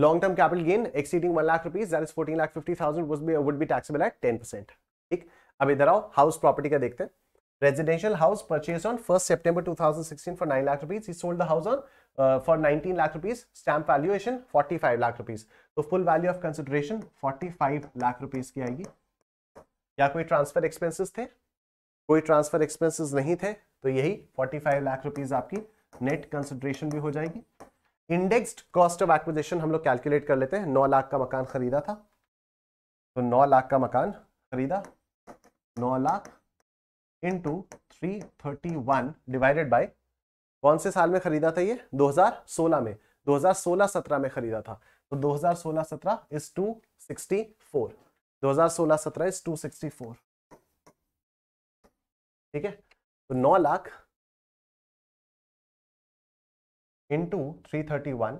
Speaker 1: long term capital gain exceeding one lakh rupees that is fourteen lakh fifty thousand would be would be taxable at ten percent ठीक अब इधर आओ हाउस प्रॉपर्टी का देखते हैं residential house purchased on 1st September 2016 for 9 lakh rupees. He sold the house on uh, for 19 lakh rupees. Stamp valuation 45 lakh rupees. तो full value of consideration 45 lakh rupees की आएगी या कोई transfer expenses थे कोई transfer expenses नहीं थे तो यही 45 लाख रुपीज आपकी नेट कंसिडरेशन भी हो जाएगी इंडेक्स्ड कॉस्ट ऑफ एक्विजिशन हम लोग कैलकुलेट कर लेते हैं 9 लाख का मकान खरीदा था तो 9 लाख का मकान खरीदा 9 lakh into three thirty one divided by कौन से साल में खरीदा था ये 2016 में 2016-17 में खरीदा था तो 2016-17 इज 264 2016-17 इज 264 ठीक है तो 9 lakh
Speaker 2: into three thirty one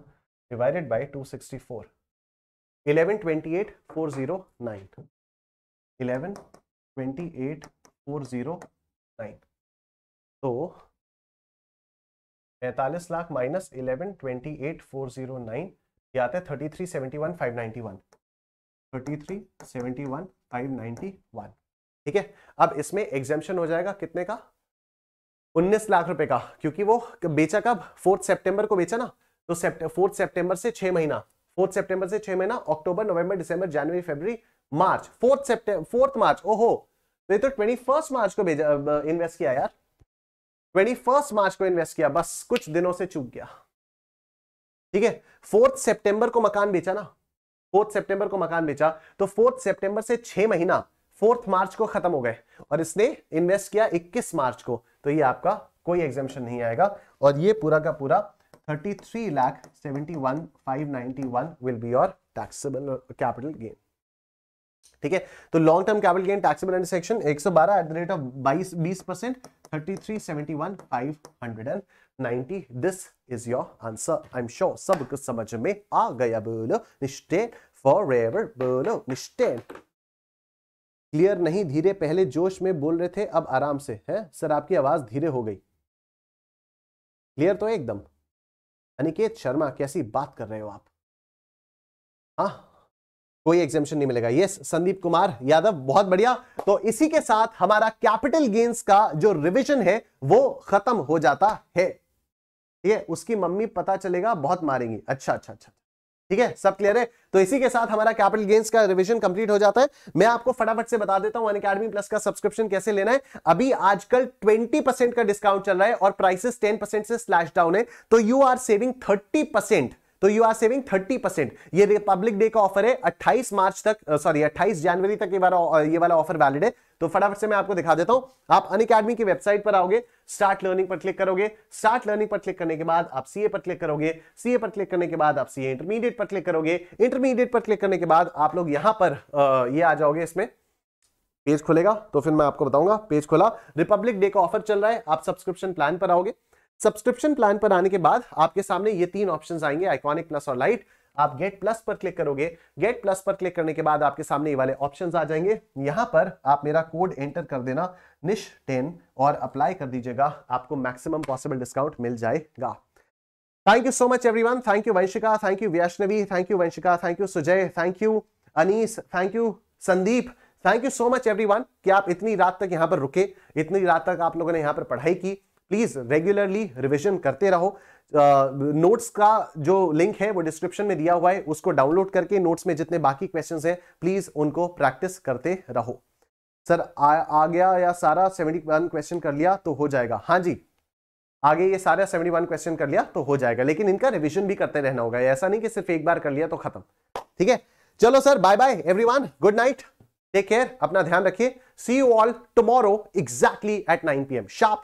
Speaker 2: divided by two sixty four eleven twenty eight four zero nine eleven
Speaker 1: twenty eight four zero nine तो पैंतालीस lakh minus eleven twenty eight four zero nine ये आता है thirty three seventy one five ninety one thirty three seventy one five ninety one ठीक है अब इसमें एग्जेम्पन हो जाएगा कितने का उन्नीस लाख रुपए का क्योंकि वो बेचा कब फोर्थ सेप्टेम्बर को बेचा ना तो फोर्थ सेप्टेम्बर से छह महीना फोर्थ सेप्टेम्बर से छह महीना अक्टूबर नवंबर दिसंबर जनवरी फरवरी मार्च फोर्थ सेप्टेम्बर फोर्थ मार्च ओहो तो ये तो ट्वेंटी फर्स्ट मार्च को भेजा इन्वेस्ट uh, किया यार ट्वेंटी फर्स्ट मार्च को इन्वेस्ट किया बस कुछ दिनों से चूक गया ठीक है फोर्थ सेप्टेंबर को मकान बेचा ना फोर्थ सेप्टेंबर को मकान बेचा तो फोर्थ सेप्टेंबर से छह महीना फोर्थ मार्च को खत्म हो गए और इसने इन्वेस्ट किया इक्कीस मार्च को तो ये आपका कोई एग्जामेशन नहीं आएगा और ये पूरा का पूरा thirty three lakh seventy one five ninety one will be your taxable capital gain ठीक है तो long term capital gain taxable under section 112 at the rate of बाईस बीस percent thirty three seventy one five hundred and ninety this is your answer I am sure सब कुछ समझ में आ गया बोलो निश्चे फॉर एवर बोलो निश्चे क्लियर नहीं धीरे पहले जोश में बोल रहे थे अब आराम से है सर आपकी आवाज धीरे हो गई क्लियर तो एकदम अनिकेत शर्मा कैसी बात कर रहे हो आप हाँ कोई एग्जामेशन नहीं मिलेगा यस संदीप कुमार यादव बहुत बढ़िया तो इसी के साथ हमारा कैपिटल गेन्स का जो रिविजन है वो खत्म हो जाता है ठीक है उसकी मम्मी पता चलेगा बहुत मारेंगी अच्छा अच्छा अच्छा ठीक है सब क्लियर है तो इसी के साथ हमारा कैपिटल गेन्स का रिवीजन कंप्लीट हो जाता है मैं आपको फटाफट से बता देता हूं अकेडमी प्लस का सब्सक्रिप्शन कैसे लेना है अभी आजकल 20 परसेंट का डिस्काउंट चल रहा है और प्राइसेस 10 परसेंट से स्लैश डाउन है तो यू आर सेविंग 30 परसेंट तो you are saving thirty percent ये रिपब्लिक डे का ऑफर है अट्ठाईस मार्च तक सॉरी अट्ठाईस जनवरी तक ये वाला ये वाला ऑफर वैलिड है तो फटाफट से मैं आपको दिखा देता हूं आप अन अकेडमी की वेबसाइट पर आओगे स्टार्ट लर्निंग पर क्लिक करोगे स्टार्ट लर्निंग पर क्लिक करने के बाद आप सीए पर क्लिक करोगे सीए पर क्लिक करने के बाद आप सीए इंटरमीडिएट पर क्लिक करोगे इंटरमीडिएट पर क्लिक करने के बाद आप लोग यहां पर ये आ जाओगे इसमें पेज खुलेगा तो फिर मैं आपको बताऊंगा पेज खुला रिपब्लिक डे का ऑफर चल रहा है आप सब्सक्रिप्शन प्लान पर आओगे सब्सक्रिप्शन प्लान पर आने के बाद आपके सामने ये तीन ऑप्शंस आएंगे आइकॉनिक प्लस और लाइट आप गेट प्लस पर क्लिक करोगे गेट प्लस पर क्लिक करने के बाद आपके सामने ये वाले ऑप्शंस आ जाएंगे यहां पर आप मेरा कोड एंटर कर देना निश टेन और अप्लाई कर दीजिएगा आपको मैक्सिमम पॉसिबल डिस्काउंट मिल जाएगा thank you so much everyone thank you Vanshika thank you Vaishnavi thank you Vanshika thank you Sujay thank you Anees thank you Sandeep thank you so much everyone कि आप इतनी रात तक यहां पर रुके इतनी रात तक आप लोगों ने यहां पर पढ़ाई की प्लीज़ रेगुलरली रिविजन करते रहो नोट्स uh, का जो लिंक है वो डिस्क्रिप्शन में दिया हुआ है उसको डाउनलोड करके नोट्स में जितने बाकी क्वेश्चन हैं प्लीज़ उनको प्रैक्टिस करते रहो सर आ, आ गया या सारा सेवेंटी वन क्वेश्चन कर लिया तो हो जाएगा हाँ जी आगे ये सारा सेवेंटी वन क्वेश्चन कर लिया तो हो जाएगा लेकिन इनका रिविजन भी करते रहना होगा ऐसा नहीं कि सिर्फ एक बार कर लिया तो खत्म ठीक है चलो sir bye bye everyone good night take care अपना ध्यान रखिए see you all tomorrow exactly at nine P M sharp